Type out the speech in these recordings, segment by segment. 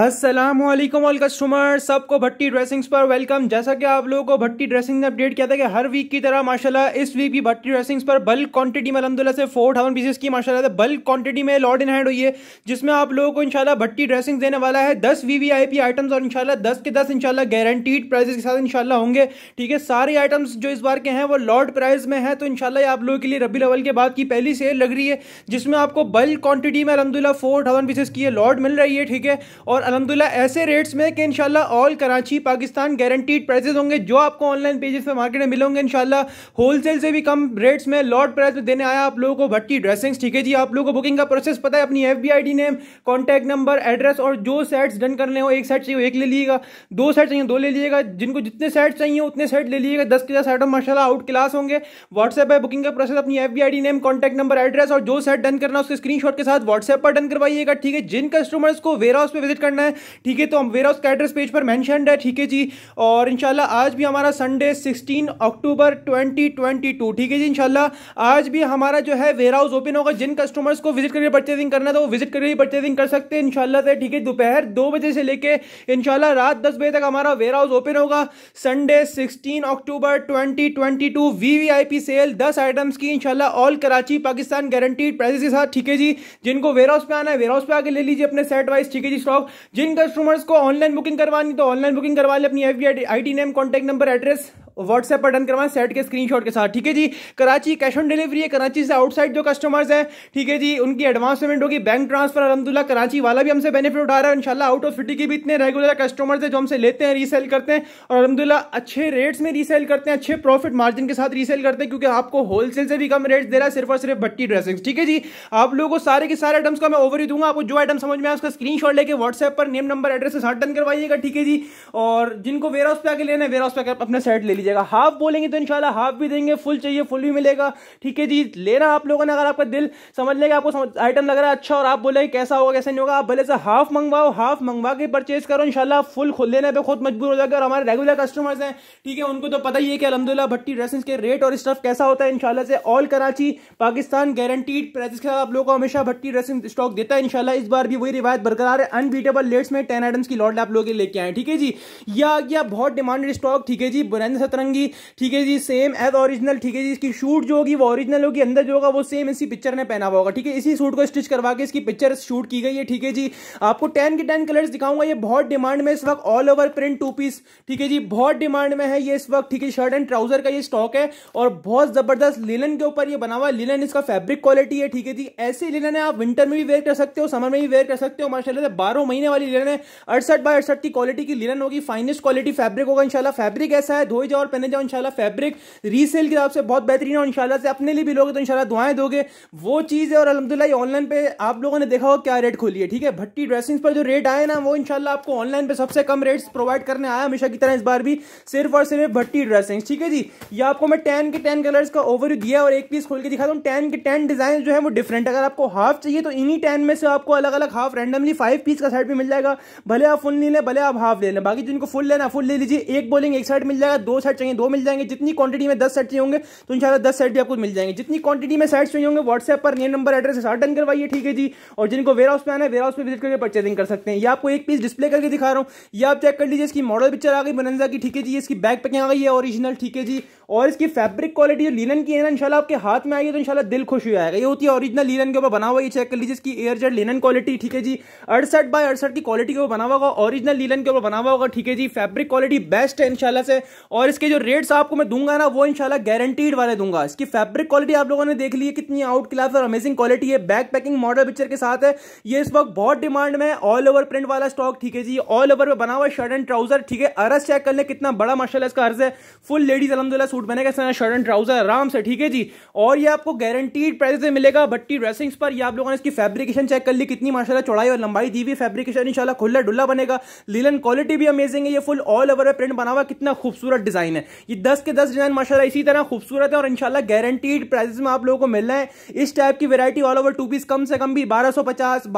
Aslam all customer सबको भट्टी dressings पर welcome जैसा कि आप लोगों को भट्टी ड्रेसिंग ने अपडेट किया था कि हर वीक की तरह माशाल्लाह इस वीक भी भट्टी ड्रेसिंग्स पर बल्क क्वांटिटी में अलहमदिल्ला से फोर थाउजेंड पीसेस की माशाल्लाह से बल्क क्वांटिटी में लॉड इन हैंड हुई है जिसमें आप लोगों को इनशाला भट्टी ड्रेसिंग देने वाला है दस V V I P items और इनशाला दस के दस इनशाला गारंटीड प्राइजेस के साथ इनशाला होंगे ठीक है सारे आइटम्स जो इस बार के हैं वो लॉड प्राइज में है तो इनशाला आप लोगों के लिए रबी लेवल के बाद की पहली सेल लग रही है जिसमें आपको बल्क क्वान्टिटी में अलहमदिल्ला फोर थाउजेंड पीसेस की लॉड मिल रही है ठीक है और और अलहमदिल्ला ऐसे रेट्स में कि इनशाला all Karachi Pakistan guaranteed prices होंगे जो आपको ऑनलाइन पेजेस पे मार्केट में मिलेंगे इनशाला होलसेल से भी कम रेट्स में लॉट प्राइस में देने आया आप लोगों को भट्टी ड्रेसिंग्स ठीक है जी आप लोगों को बुकिंग का प्रोसेस पता है अपनी F B I D name contact number address और जो सेट्स डन करने हो एक सेट चाहिए एक ले लीजिएगा दो सेट चाहिए दो ले लीजिएगा जिनको जितने सेट चाहिए उतने सेट ले लीजिएगा दस के सेट और माशाला आउट क्लास होंगे व्हाट्सएप है बुकिंग का प्रोसेस अपनी F B I D name contact number address और जो सेट डन करना उसके स्क्रीन के साथ व्हाट्सएप पर डन करवाइएगा ठीक है जिन कस्टमर्स को वेयर हाउस पर विजिट करना है ठीक है तो हम वेयर हाउस का एड्रेस पेज पर मैंशनड है ठीक है जी और इनशाला आज भी हमारा Sunday sixteen October twenty twenty two ठीक है जी इनशाला आज भी हमारा जो है वेयर हाउस ओपन होगा जिन कस्टमर्स को विजिट करके परचेजिंग करना है तो वो विजिट करके परचेजिंग कर सकते हैं इनशाला से ठीक है दोपहर दो बजे से लेके इनशाला रात दस बजे तक हमारा वेयर हाउस ओपन होगा Sunday sixteen October twenty twenty two VVIP sale दस आइटम्स की इनशाला all Karachi Pakistan guaranteed prices के साथ ठीक है जी जिनको वेयर हाउस पे आना है वेयर हाउस पे आके ले लीजिए अपने सेट वाइज ठीक है जी स्टॉक जिन कस्टमर्स को ऑनलाइन बुकिंग करवानी तो ऑनलाइन बुकिंग करवा ले अपनी F I name contact number address WhatsApp पर डन करवाएं सेट के स्क्रीनशॉट के साथ ठीक है जी कराची कैश ऑन डिलीवरी है कराची से आउटसाइड जो कस्टमर्स हैं ठीक है जी उनकी एडवांस पेमेंट होगी बैंक ट्रांसफर अलहमदुल्ला कराची वाला भी हमसे बेनिफिट उठा रहा है इनशाला आउट ऑफ सिटी के भी इतने रेगुलर कस्टमर्स हैं जो हमसे लेते हैं रीसेल करते हैं और अलहमदुल्ला अच्छे रेट्स में रीसेल करते हैं अच्छे प्रॉफिट मार्जिन के साथ रीसेल करते हैं क्योंकि आपको होलसेल से भी कम रेट्स दे रहा है सिर्फ और सिर्फ भट्टी ड्रेसिंग ठीक है जी आप लोगों को सारे के सारे आइटम्स का मैं ओवर ही दूंगा आपको जो आइटम समझ में आए उसका स्क्रीन लेके व्हाट्सएप पर नेम नंबर एड्रेस के डन करवाइएगा ठीक है जी और जिनको वेरा उस पर आगे लेना है वेरा उस पर अपना सेट ले लीजिएगा हाफ बोलेंगे तो इनशाला हाफ भी देंगे फुल चाहिए फुल भी मिलेगा ठीक है जी लेना आप लोगों ने अगर आपका दिल समझ लेगा आपको आइटम लग रहा है अच्छा और आप बोले कैसा होगा कैसे नहीं होगा आप भले से हाफ मंगवाओ हाफ मंगवा के परचेज करो इनशाला फुल लेने पर खुद मजबूर हो जाएगा और हमारे रेगुलर कस्टमर्स हैं ठीक है उनको तो पता ही है कि अलहमदिल्ला भट्टी ड्रेसिस के रेट और स्टफ कैसा होता है इनशाला से all Karachi Pakistan guaranteed price के साथ आप लोगों को हमेशा भट्टी ड्रेसिंग स्टॉक देता है इनशाला इस बार भी वही रिवायत बरकरार है अनबीटेबल लेट्स में टेन आइटम्स की लॉट आप लोग लेके आए ठीक है जी या आ गया बहुत डिमांडेड स्टॉक ठीक है जी बुरा सतरंगी ठीक है जी सेम एज ओरिजिनल ठीक है जी इसकी शूट जो होगी वो ओरिजिनल होगी अंदर जो होगा वो सेम इसी पिक्चर ने पहना होगा ठीक है इसी सूट को स्टिच करवा के इसकी पिक्चर शूट की गई है ठीक है जी आपको टेन के टेन कलर्स दिखाऊंगा ये बहुत डिमांड में इस वक्त all over print two piece ठीक है जी बहुत डिमांड में है ये इस वक्त ठीक है शर्ट एंड ट्राउजर का ये स्टॉक है और बहुत जबरदस्त लिलन के ऊपर ये बना हुआ है लिलन इसका फैब्रिक क्वालिटी है ठीक है जी ऐसी लिलन है आप विंटर में भी वेयर कर सकते हो समर में भी वेयर कर सकते हो माशाला बारह महीने वाली लिलन है अड़सठ बाय अड़सठ की क्वालिटी की लिलन होगी फाइनेस्ट क्वालिटी फैब्रिक होगा इनशाला फैब्रिक ऐसा है धोई जाओ और पहने जाओ इंशाल्लाह फैब्रिक रीसेल की से बहुत बेहतरीन है इंशाल्लाह से अपने लिए भी लोगे तो इंशाल्लाह दुआएं दोगे वो चीज़ है और अलहमदिल्ला ऑनलाइन पे आप लोगों ने देखा हो क्या रेट खोली है ठीक है भट्टी ड्रेसिंग पर जो रेट आए ना वो इनशाला आपको ऑनलाइन पे सबसे कम रेट्स प्रोवाइड करने आया हमेशा की तरह इस बार भी सिर्फ और सिर्फ भट्टी ड्रेसिंग ठीक है जी या आपको मैं टेन के टेन कलर्स का ओवरव्यू दिया और एक पीस खोल के दिखा दूँ टेन के टेन डिजाइन जो है वो डिफरेंट अगर आपको हाफ चाहिए तो इन्हीं टेन में से आपको अलग अलग हाफ रैंडमली फाइव पीस का सेट भी मिल जाएगा भले आप फुल ले लें भले आप हाफ ले लें बाकी जिनको फुल लेना फुल ले लीजिए एक बोलिंग एक साइड मिल जाएगा दो सेट चाहिए दो मिल जाएंगे जितनी क्वांटिटी में दस सेट चाहिए होंगे तो इंशाल्लाह दस सेट भी आपको मिल जाएंगे जितनी क्वांटिटी में सेट्स चाहिए होंगे व्हाट्सएप पर नेम नंबर एड्रेस साथ डन करवाइए ठीक है जी और जिनको वेयर हाउस में आना है वेयर हाउस में विजिट करके परचेजिंग कर सकते हैं या आपको एक पीस डिस्प्ले करके दिखा रहा हूँ या आप चेक कर लीजिए इसकी मॉडल पिक्चर आ गई बनंदा की ठीक है जी इसकी बैक पैकिंग आ गई है ओरिजिनल ठीक है जी और इसकी फैब्रिक क्वालिटी जो लीलन की है ना इनशाला आपके हाथ में आएगी तो इनशाला दिल खुश हो जाएगा ये होती है ओरिजिनल लीलन के ऊपर बना हुआ ये चेक कर लीजिए इसकी एयर जेड लीलन क्वालिटी ठीक है जी अड़सठ बाय अड़सठ की क्वालिटी के ऊपर बना हुआ होगा ऑरिजिनल लीलन के ऊपर बना हुआ होगा ठीक है जी फैब्रिक क्वालिटी बेस्ट है इनशाला से और इसके जो रेट्स आपको मैं दूंगा ना वो इनशाला गारंटीड वाले दूंगा इसकी फैब्रिक क्वालिटी आप लोगों ने देख ली है कितनी आउट क्लास और अमेजिंग क्वालिटी है बैक पैकिंग मॉडल पिक्चर के साथ है ये इस वक्त बहुत डिमांड में ऑल ओवर प्रिंट वाला स्टॉक ठीक है जी ऑल ओवर में बना हुआ शर्ट एंड ट्राउजर ठीक है अरस चेक कर ले कितना बड़ा माशाला इसका अर्ज है फुल लेडीज अलहमदुल्ला सूट बनेगा इसमें शर्ट एंड ट्राउजर आराम से ठीक है जी और ये आपको गारंटीड प्राइस में मिलेगा भट्टी ड्रेसिंग्स पर ये आप लोगों ने इसकी फैब्रिकेशन चेक कर ली कितनी माशाल्लाह चौड़ाई और लंबाई दी हुई फैब्रिकेशन इंशाल्लाह खुला डुल्ला बनेगा लीलन क्वालिटी भी अमेजिंग है ये फुल ऑल ओवर है प्रिंट बना हुआ कितना खूबसूरत डिजाइन है ये दस के दस डिजाइन माशाला इसी तरह खूबसूरत है और इनशाला गारंटीड प्राइस में आप लोगों को मिल रहा है इस टाइप की variety all over two piece कम से कम भी बारह सौ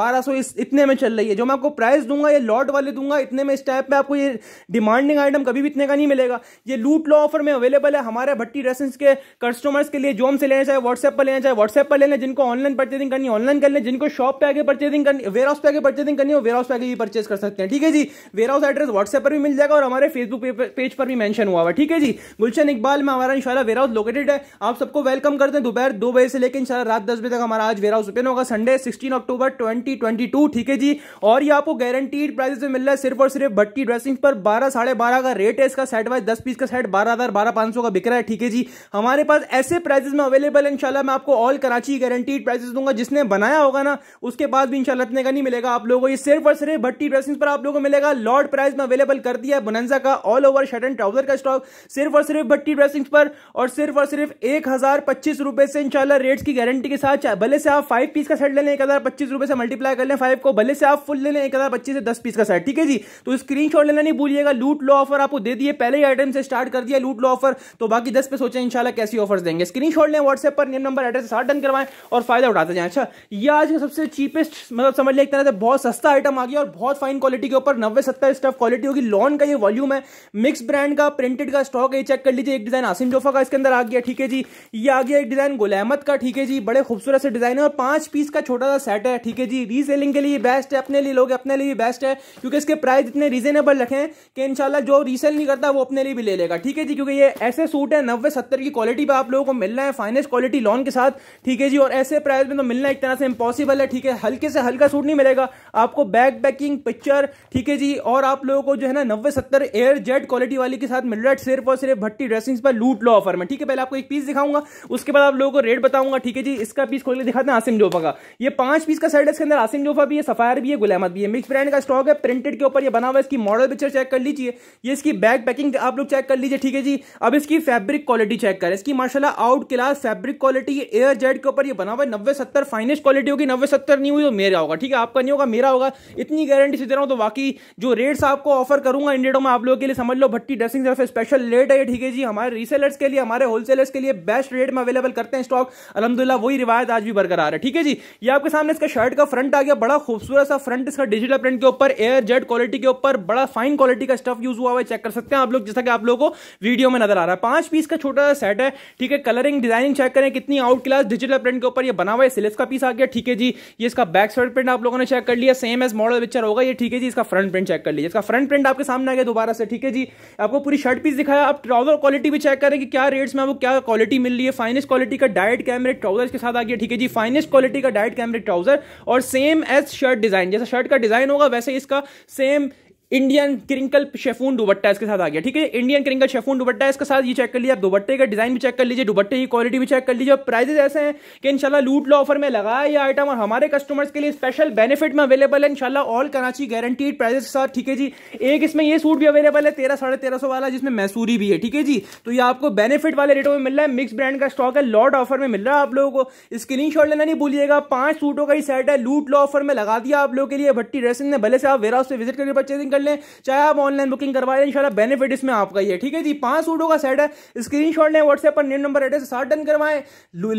बारह सौ इतने में चल रही है जो मैं आपको प्राइस दूंगा ये लॉट वाले दूंगा इतने में इस टाइप में आपको ये डिमांडिंग आइटम कभी भी इतने का नहीं मिलेगा ये लूट लॉ ऑफर में अवेलेबल है हमारे भट्टी रेसेंस के कस्टमर्स के लिए जो हमसे लेना चाहे व्हाट्सएप पर लेना चाहे व्हाट्सएप पर लेना जिनको ऑनलाइन परचेजिंग करनी ऑनलाइन कर लें जिनको शॉप पे आगे परचेजिंग करनी वेयर हाउस पे आगे परचेजिंग करनी हो वेयर हाउस पे आगे भी परचेज कर सकते हैं ठीक है जी वेयर हाउस एड्रेस व्हाट्सएप पर भी मिल जाएगा और हमारे फेसबुक पेज पर भी मैंशन हुआ हुआ ठीक है जी गुलशन इकबाल में हमारा इंशाल्लाह वेयर हाउस लोकेटेड है आप सबको वेलकम करते हैं दोपहर दो बजे से लेकर इंशाल्लाह रात दस बजे तक हमारा आज वेयर हाउस ओपन होगा Sunday sixteen October twenty twenty two ठीक है जी और ये आपको गारंटीड प्राइस में मिल रहा है सिर्फ और सिर्फ भट्टी ड्रेसिंग पर बारह साढ़े बारह का रेट है इसका सेट वाइज दस पीस का सेट बारह हजार बारह पांच सौ का बिक रहा है ठीक है जी हमारे पास ऐसे प्राइजेस में अवेलेबल है इंशाल्लाह मैं आपको ऑल कराची गारंटीड प्राइजेस दूंगा जिसने बनाया होगा ना उसके बाद भी इंशाल्लाह इतने का नहीं मिलेगा आप लोगों को ये सिर्फ और सिर्फ भट्टी ड्रेसिंग पर आप लोगों को मिलेगा लॉर्ड प्राइस में अवेलेबल कर दिया है बनंजा का all over shirt and trouser का स्टॉक सिर्फ और सिर्फ भट्टी ड्रेसिंग पर और सिर्फ और सिर्फ एक हजार पच्चीस रुपए से इंशाल्लाह रेट्स की गारंटी के साथ भले से आप फाइव पीस का सेट ले लें एक हजार पच्चीस रुपए से मल्टीप्लाई कर लें फाइव को भले से आप फुल ले लें एक हजार पच्चीस से दस पीस का सेट ठीक है जी तो स्क्रीन लेना नहीं भूलिएगा लूट लो ऑफर आपको दे दिए पहले ही आइटम से स्टार्ट कर दिया लूट लो ऑफर तो तो बाकी दस पे सोचें इंशाल्लाह कैसी ऑफर्स देंगे स्क्रीन शॉट लें व्हाट्सएप पर नेम नंबर एड्रेस साथ डन करवाएं और फायदा उठाते जाएं अच्छा ये आज का सबसे चीपेस्ट मतलब समझ लिया एक तरह से बहुत सस्ता आइटम आ गया और बहुत फाइन क्वालिटी के ऊपर नब्बे सत्तर स्टफ क्वालिटी होगी लॉन का ये वॉल्यूम है मिक्स ब्रांड का प्रिंटेड का स्टॉक है चेक कर लीजिए एक डिजाइन आसिम जोफा का इसके अंदर आ गया ठीक है जी ये आ गया एक डिजाइन गुलामत का ठीक है जी बड़े खूबसूरत से डिजाइन है और पांच पीस का छोटा सा सेट है ठीक है जी रीसेलिंग के लिए बेस्ट है अपने लिए लोग अपने लिए बेस्ट है क्योंकि इसके प्राइस इतने रीजनेबल रखें कि इनशाला जो रीसेल नहीं करता वो अपने लिए भी ले लेगा ठीक है जी क्योंकि ये ऐसे सूट है नब्बे सत्तर की क्वालिटी पे आप लोगों को मिलना है फाइनेस्ट क्वालिटी लॉन के साथ ठीक है जी और ऐसे प्राइस में तो मिलना एक तरह से इम्पॉसिबल है ठीक है हल्के से हल्का सूट नहीं मिलेगा आपको बैक बैकिंग पिक्चर ठीक है जी और आप लोगों को जो है ना नब्बे सत्तर एयर जेट क्वालिटी वाली के साथ मिल रहा है सिर्फ और सिर्फ भट्टी ड्रेसिंग पर लूट लो ऑफर में ठीक है पहले आपको एक पीस दिखाऊंगा उसके बाद आप लोगों को रेट बताऊंगा ठीक है जी इसका पीस खोल के दिखाते हैं आसिम जोफा का ये पांच पीस का सेट इसके अंदर आसिम जोफा भी है सफायर भी है गुलामत भी है मिक्स ब्रांड का स्टॉक है प्रिंटेड के ऊपर ये बना हुआ है इसकी मॉडल पिक्चर चेक कर लीजिए ये इसकी बैक पैकिंग आप लोग चेक कर लीजिए ठीक है जी अब इसकी फैब्रिक क्वालिटी चेक करें इसकी माशाला out class fabric quality air jet के ऊपर ये बना हुआ है नब्बे सत्तर फाइनेस्ट क्वालिटी होगी नब्बे सत्तर नहीं हुई तो मेरा होगा ठीक है आपका नहीं होगा मेरा होगा इतनी गारंटी से दे रहा हूँ तो बाकी जो रेट्स आपको ऑफर करूंगा इंडियो में आप लोगों के लिए समझ लो भट्टी ड्रेसिंग तरफ स्पेशल रेट है ठीक है जी हमारे रीसेलर्स के लिए हमारे होलसेलर्स के लिए बेस्ट रेट में अवेलेबल करते हैं स्टॉक अलहमदुल्ला वही रिवायत आज भी बरकरार है ठीक है जी ये आपके सामने इसका शर्ट का फ्रंट आ गया बड़ा खूबसूरत सा फ्रंट इसका डिजिटल प्रिंट के ऊपर एयर जेड क्वालिटी के ऊपर बड़ा फाइन क्वालिटी का स्टफ यूज हुआ हुआ है चेक कर सकते हैं आप लोग जैसा कि आप लोगों को वीडियो में नजर आ रहा है पांच पीस का छोटा सा सेट है ठीक है कलरिंग डिजाइनिंग चेक करें कितनी आउट क्लास डिजिटल प्रिंट के ऊपर ये बना हुआ है सिलेस का पीस आ गया ठीक है जी ये इसका बैक साइड प्रिंट आप लोगों ने चेक कर लिया सेम एज मॉडल पिक्चर होगा ये ठीक है जी इसका फ्रंट प्रिंट चेक कर लीजिए इसका फ्रंट प्रिंट आपके सामने आ गया दोबारा से ठीक है जी आपको पूरी शर्ट पीस दिखाया आप ट्राउजर क्वालिटी भी चेक करें कि क्या रेट्स में आपको क्या क्वालिटी मिल रही है फाइनेस्ट क्वालिटी का डायट कैमरे ट्राउजर के साथ आ गया ठीक है जी फाइनेस्ट क्वालिटी का डायट कैमरे ट्राउजर और सेम एज शर्ट डिजाइन जैसा शर्ट का डिजाइन होगा वैसे इसका same Indian crinkle chiffon dupatta इसके साथ आ गया ठीक है इंडियन क्रिंकल शेफून दुबट्टा इसके साथ ये चेक कर लीजिए आप दुबट्टे का डिजाइन भी चेक कर लीजिए दुबट्टे की क्वालिटी भी चेक कर लीजिए प्राइजेस ऐसे हैं कि इनशाला लूट लो ऑफर में लगा ये आइटम और हमारे कस्टमर्स के लिए स्पेशल बेनिफिट में अवेलेबल है इनशाला ऑल कराची गारंटीड प्राइजेस के साथ ठीक है जी एक इसमें यह सूट भी अवेलेबल है तेरह साढ़े तेरह सौ वाला जिसमें मैसूरी भी है ठीक है जी तो ये आपको बेनिफिट वाले रेटों में मिल रहा है मिक्स ब्रांड का स्टॉक है लॉट ऑफर में मिल रहा है आप लोगों को स्क्रीन लेना नहीं भूलिएगा पांच सूटों का ही सेट है लूट लो ऑफर में लगा दिया आप लोगों के लिए भट्टी ड्रेसिंग ने भले से आप वेरा उससे विजिट करके दिन कर लें चाहे आप ऑनलाइन बुकिंग करवा लें इनशाला बेनिफिट इसमें आपका ही है ठीक है जी पांच सूटों का सेट है स्क्रीन शॉट लें व्हाट्सएप पर नेम नंबर एड्रेस साठ डन करवाएं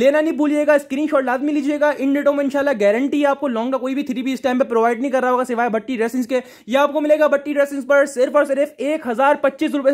लेना नहीं भूलिएगा स्क्रीन शॉट लाजमी लीजिएगा इन डेटो में इनशाला गारंटी आपको लॉन्ग का कोई भी थ्री पी टाइम पर प्रोवाइड नहीं कर रहा होगा सिवाय बट्टी ड्रेसिंग के ये आपको मिलेगा बट्टी ड्रेसिंग पर सिर्फ और सिर्फ एक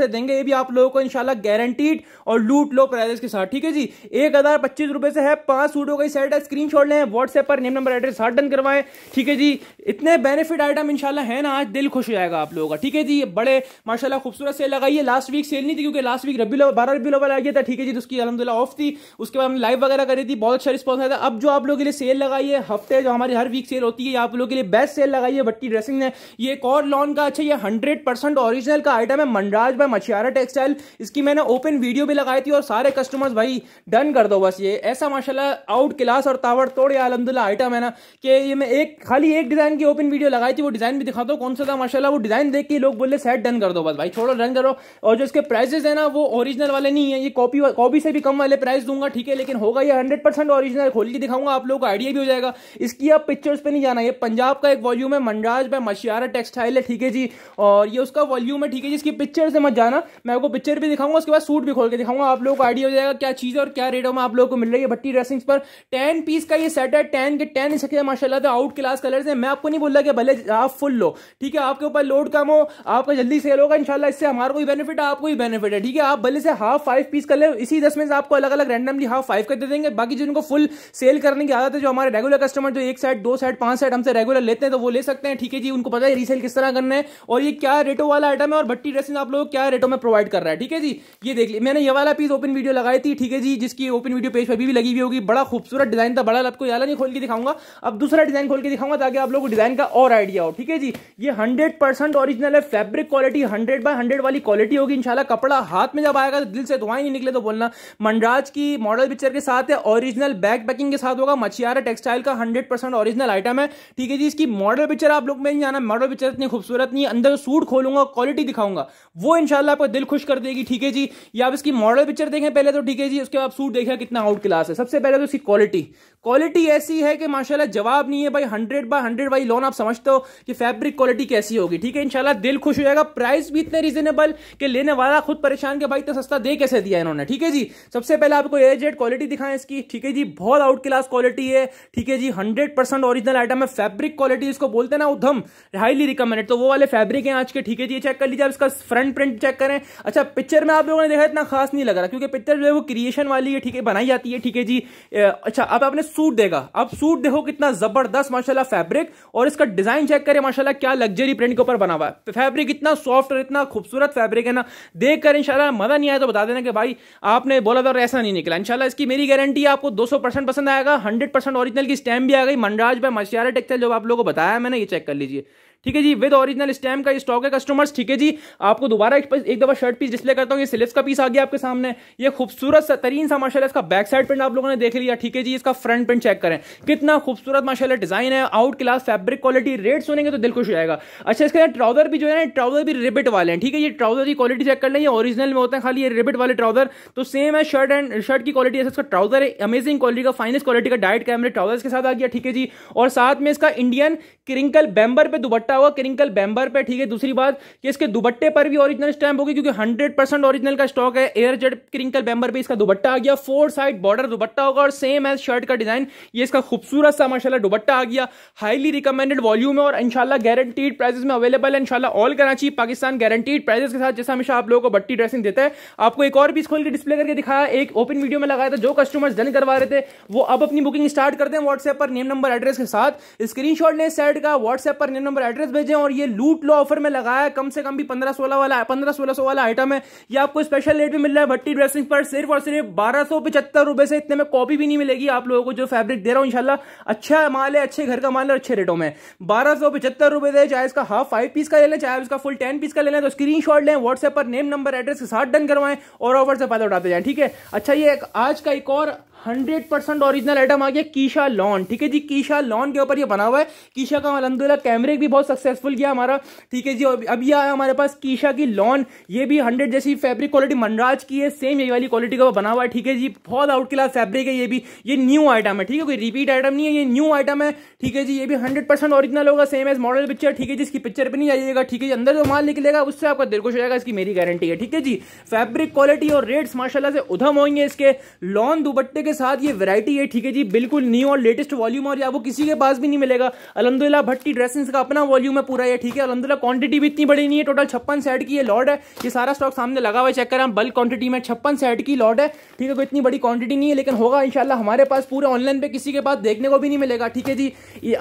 से देंगे ये भी आप लोगों को इनशाला गारंटीड और लूट लो प्राइजेस के साथ ठीक है जी एक से है पांच सूटों का सेट है स्क्रीन शॉट लें व्हाट्सएप पर नेम नंबर एड्रेस साठ डन करवाएं ठीक है जी इतने बेनिफिट आइटम इनशाला है ना आज दिल खुश हो जाएगा जाएगा आप लोगों का ठीक है जी ये बड़े माशाल्लाह खूबसूरत सेल लगाई है लास्ट वीक सेल नहीं थी क्योंकि लास्ट वीक रबी बारह रबी आ गया था ठीक है जी तो उसकी अलहमदिल्ला ऑफ थी उसके बाद हमने लाइव वगैरह करी थी बहुत अच्छा रिस्पॉन्स आया था अब जो आप लोगों के लिए सेल लगाई है हफ्ते जो हमारी हर वीक सेल होती है आप लोगों के लिए बेस्ट सेल लगाई है बट्टी ड्रेसिंग ने ये एक और लॉन का अच्छा ये हंड्रेड परसेंट ओरिजिनल का आइटम है मनराज बाय मछियारा टेक्सटाइल इसकी मैंने ओपन वीडियो भी लगाई थी और सारे कस्टमर्स भाई डन कर दो बस ये ऐसा माशाला आउट क्लास और तावड़ तोड़े अलहमदिल्ला आइटम है ना कि ये मैं एक खाली एक डिज़ाइन की ओपन वीडियो लगाई थी वो डिज़ाइन भी दिखाता हूँ कौन सा था माशाला वो डिज़ाइन देख के लोग बोले सेट डन कर दो बस भाई छोड़ो डन करो और जो इसके प्राइजेज है ना वो ओरिजिनल वाले नहीं है ये कॉपी कॉपी से भी कम वाले प्राइस दूंगा ठीक है लेकिन होगा ये हंड्रेड परसेंट ऑरिजिनल खोल के दिखाऊंगा आप लोगों को आइडिया भी हो जाएगा इसकी आप पिक्चर्स पर नहीं जाना ये पंजाब का एक वॉल्यूम है मंडराज बाय मशियारा टेक्सटाइल है ठीक है जी और ये उसका वॉल्यूम है ठीक है जी इसकी पिक्चर से मत जाना मैं आपको पिक्चर भी दिखाऊंगा उसके बाद सूट भी खोल के दिखाऊंगा आप लोगों को आइडिया हो जाएगा क्या चीज़ है और क्या रेटों में आप लोगों को मिल रही है भट्टी ड्रेसिंग्स पर टेन पीस का ये सेट है टेन के टेन इसके माशाला आउट क्लास कलर है मैं आपको नहीं बोल रहा कि भले आप फुल लो ठीक है आपके ऊपर लोड कम हो आपका जल्दी सेल होगा इंशाल्लाह इससे हमारे कोई बेनिफिट है आपको भी बेनिफिट है ठीक है आप भले से हाफ फाइव पीस कर ले इसी दस में से आपको अलग अलग रैंडमली हाफ फाइव कर दे देंगे बाकी जिनको फुल सेल करने की आदत है जो हमारे रेगुलर कस्टमर जो एक सेट दो सेट पांच सेट हमसे रेगुलर लेते हैं तो वो ले सकते हैं ठीक है जी उनको पता है रीसेल किस तरह करना है और ये क्या रेटो वाला आइटम है और भट्टी ड्रेसिंग आप लोग क्या रेटो में प्रोवाइड कर रहा है ठीक है जी ये देख ली मैंने ये वाला पीस ओपन वीडियो लगाई थी ठीक है जी जिसकी ओपन वीडियो पेज पर भी लगी हुई होगी बड़ा खूबसूरत डिजाइन था बड़ा आपको याला नहीं खोल के दिखाऊंगा अब दूसरा डिजाइन खोल के दिखाऊंगा ताकि आप लोग डिजाइन का और आइडिया हो ठीक है जी ये हंड्रेड परसेंट ऑरिजिनल है fabric quality hundred by hundred वाली क्वालिटी होगी इंशाल्लाह कपड़ा हाथ में जब आएगा तो दिल से दुआई नहीं निकले तो बोलना मनराज की मॉडल पिक्चर के साथ है ऑरिजिनल बैक पैकिंग के साथ होगा मछियारा टेक्सटाइल का हंड्रेड परसेंट ऑरिजिनल आइटम है ठीक है जी इसकी मॉडल पिक्चर आप लोग में नहीं आना मॉडल पिक्चर इतनी खूबसूरत नहीं अंदर सूट खोलूंगा क्वालिटी दिखाऊंगा वो इंशाल्लाह आपका दिल खुश कर देगी ठीक है जी या आप इसकी मॉडल पिक्चर देखें पहले तो ठीक है जी उसके बाद सूट देखें कितना आउट क्लास है सबसे पहले तो इसकी क्वालिटी क्वालिटी ऐसी है कि माशाला जवाब नहीं है भाई हंड्रेड बाय हंड्रेड वाई लोन आप समझते हो कि फैब्रिक क्वालिटी कैसी होगी ठीक ठीक है इंशाल्लाह दिल खुश हो जाएगा प्राइस भी इतने रीजनेबल कि लेने वाला खुद परेशान के भाई इतना तो सस्ता दे कैसे दिया इन्होंने ठीक है जी सबसे पहले आपको एयर जेट क्वालिटी दिखाएं इसकी ठीक है जी बहुत आउट क्लास क्वालिटी है ठीक है जी हंड्रेड परसेंट ओरिजिनल आइटम है फैब्रिक क्वालिटी इसको बोलते ना उधम हाईली रिकमेंडेड तो वो वाले फैब्रिक है आज के ठीक है जी चेक कर लीजिए आप इसका फ्रंट प्रिंट चेक करें अच्छा पिक्चर में आप लोगों ने देखा इतना खास नहीं लग रहा क्योंकि पिक्चर जो है वो क्रिएशन वाली है ठीक है बनाई जाती है ठीक है जी अच्छा अब आपने सूट देगा अब सूट देखो कितना जबरदस्त माशाला फैब्रिक और इसका डिजाइन चेक करें माशाला क्या लग्जरी प्रिंट के ऊपर बना हुआ है फैब्रिक इतना सॉफ्ट और इतना खूबसूरत फैब्रिक है ना देख कर मज़ा नहीं आया तो बता देना कि भाई आपने बोला था और ऐसा नहीं निकला इनशाला इसकी मेरी गारंटी आपको सौ परसेंट पसंद आएगा हंड्रेड परसेंट ओरिजिनल की स्टैम्प भी आ गई मनराज भाई मशियारा टेक्सटाइल जो आप लोगों को बताया मैंने ये चेक कर लीजिए ठीक है जी विद ओरिजिनल स्टैम का स्टॉक है कस्टमर्स ठीक है जी आपको दोबारा एक, एक दफा शर्ट पीस डिस्प्ले करता हूँ ये सिलिप्स का पीस आ गया आपके सामने ये खूबसूरत तरीन सा माशाला इसका बैक साइड प्रिंट आप लोगों ने देख लिया ठीक है जी इसका फ्रंट प्रिंट चेक करें कितना खूबसूरत माशाला डिजाइन है out class fabric quality rate सुनेंगे तो दिल खुश हो जाएगा अच्छा इसके ट्राउजर भी जो है ना ट्राउजर भी रिबिट वाले हैं ठीक है ये ट्राउजर की क्वालिटी चेक कर लें ये में होता है खाली ये रिबिट वाले ट्राउजर तो सेम है शर्ट एंड शर्ट की क्वालिटी इसका ट्राउजर है अमेजिंग क्वालिटी का फाइनेस्ट क्वालिटी का डायट कैमरे ट्राउजर्स के साथ आ गया ठीक है जी और साथ में इसका इंडियन क्रिंकल बैम्बर पर दुबट्टा आता हुआ क्रिंकल बैम्बर पे ठीक है दूसरी बात कि इसके दुबट्टे पर भी ओरिजिनल स्टैम्प होगी क्योंकि हंड्रेड परसेंट ओरिजिनल का स्टॉक है एयर जेट क्रिंकल बैम्बर पे इसका दुबट्टा आ गया फोर साइड बॉर्डर दुबट्टा होगा और सेम एज शर्ट का डिजाइन ये इसका खूबसूरत सा माशाला दुबट्टा आ गया हाईली रिकमेंडेड वॉल्यूम है और इनशाला गारंटीड प्राइजेस में अवेलेबल है इनशाला all Karachi Pakistan guaranteed prices के साथ जैसा हमेशा आप लोगों को बट्टी ड्रेसिंग देता है आपको एक और पीस खोल के डिस्प्ले करके दिखाया एक ओपन वीडियो में लगाया था जो कस्टमर्स डन करवा रहे थे वो अब अपनी बुकिंग स्टार्ट करते हैं व्हाट्सएप पर नेम नंबर एड्रेस के साथ स्क्रीनशॉट ने सेट का व्हाट्सएप पर नेम नंबर एड्रेस एड्रेस भेजें और ये लूट लो ऑफर में लगाया कम से कम भी पंद्रह सोलह वाला पंद्रह सोलह सौ वाला आइटम है ये आपको स्पेशल रेट में मिल रहा है भट्टी ड्रेसिंग पर सिर्फ और सिर्फ बारह सौ पचहत्तर रुपए से इतने में कॉपी भी नहीं मिलेगी आप लोगों को जो फैब्रिक दे रहा हूँ इनशाला अच्छा माल है अच्छे घर का माल है अच्छे रेटों में बारह सौ पचहत्तर रुपए से चाहे इसका हाफ फाइव पीस का ले लें चाहे उसका फुल टेन पीस का ले लें तो स्क्रीन शॉट लें व्हाट्सएप पर नेम नंबर एड्रेस के साथ डन करवाएं और ऑफर से फायदा उठाते जाए ठीक है अच्छा ये आज का एक और हंड्रेड परसेंट ऑरिजिनल आइटम आ गया कीशा लॉन ठीक है जी कीशा लॉन के ऊपर ये बना हुआ है कीशा का अलहमदुल्ला कैमरे भी बहुत सक्सेसफुल गया हमारा ठीक है जी और अब ये आया हमारे पास कीशा की लॉन ये भी हंड्रेड जैसी फैब्रिक क्वालिटी मनराज की है सेम यही वाली क्वालिटी का बना हुआ है ठीक है जी बहुत आउट क्लास फैब्रिक है ये भी ये न्यू आइटम है ठीक है कोई रिपीट आइटम नहीं है ये न्यू आइटम है ठीक है जी ये भी हंड्रेड परसेंट ऑरिजिनल होगा सेम एज मॉडल पिक्चर ठीक है जी इसकी पिक्चर पर नहीं आइएगा ठीक है जी अंदर जो माल निकलेगा उससे आपका दिल खुश हो जाएगा इसकी मेरी गारंटी है ठीक है जी फैब्रिक क्वालिटी और रेट्स माशाला से उधम होंगे इसके लॉन दुबट्टे के के साथ ये वैरायटी है ठीक है जी बिल्कुल न्यू और लेटेस्ट वॉल्यूम और आपको किसी के पास भी नहीं मिलेगा अलहमदिल्ला भट्टी ड्रेसिंग का अपना वॉल्यूम है पूरा ये ठीक है अलहमदिल्ला क्वांटिटी भी इतनी बड़ी नहीं है टोटल छप्पन सेट की ये लॉट है ये सारा स्टॉक सामने लगा हुआ है चेक करें बल्क क्वांटिटी में छप्पन सेट की लॉट है ठीक है कोई इतनी बड़ी क्वांटिटी नहीं है लेकिन होगा इनशाला हमारे पास पूरे ऑनलाइन पे किसी के पास देखने को भी नहीं मिलेगा ठीक है जी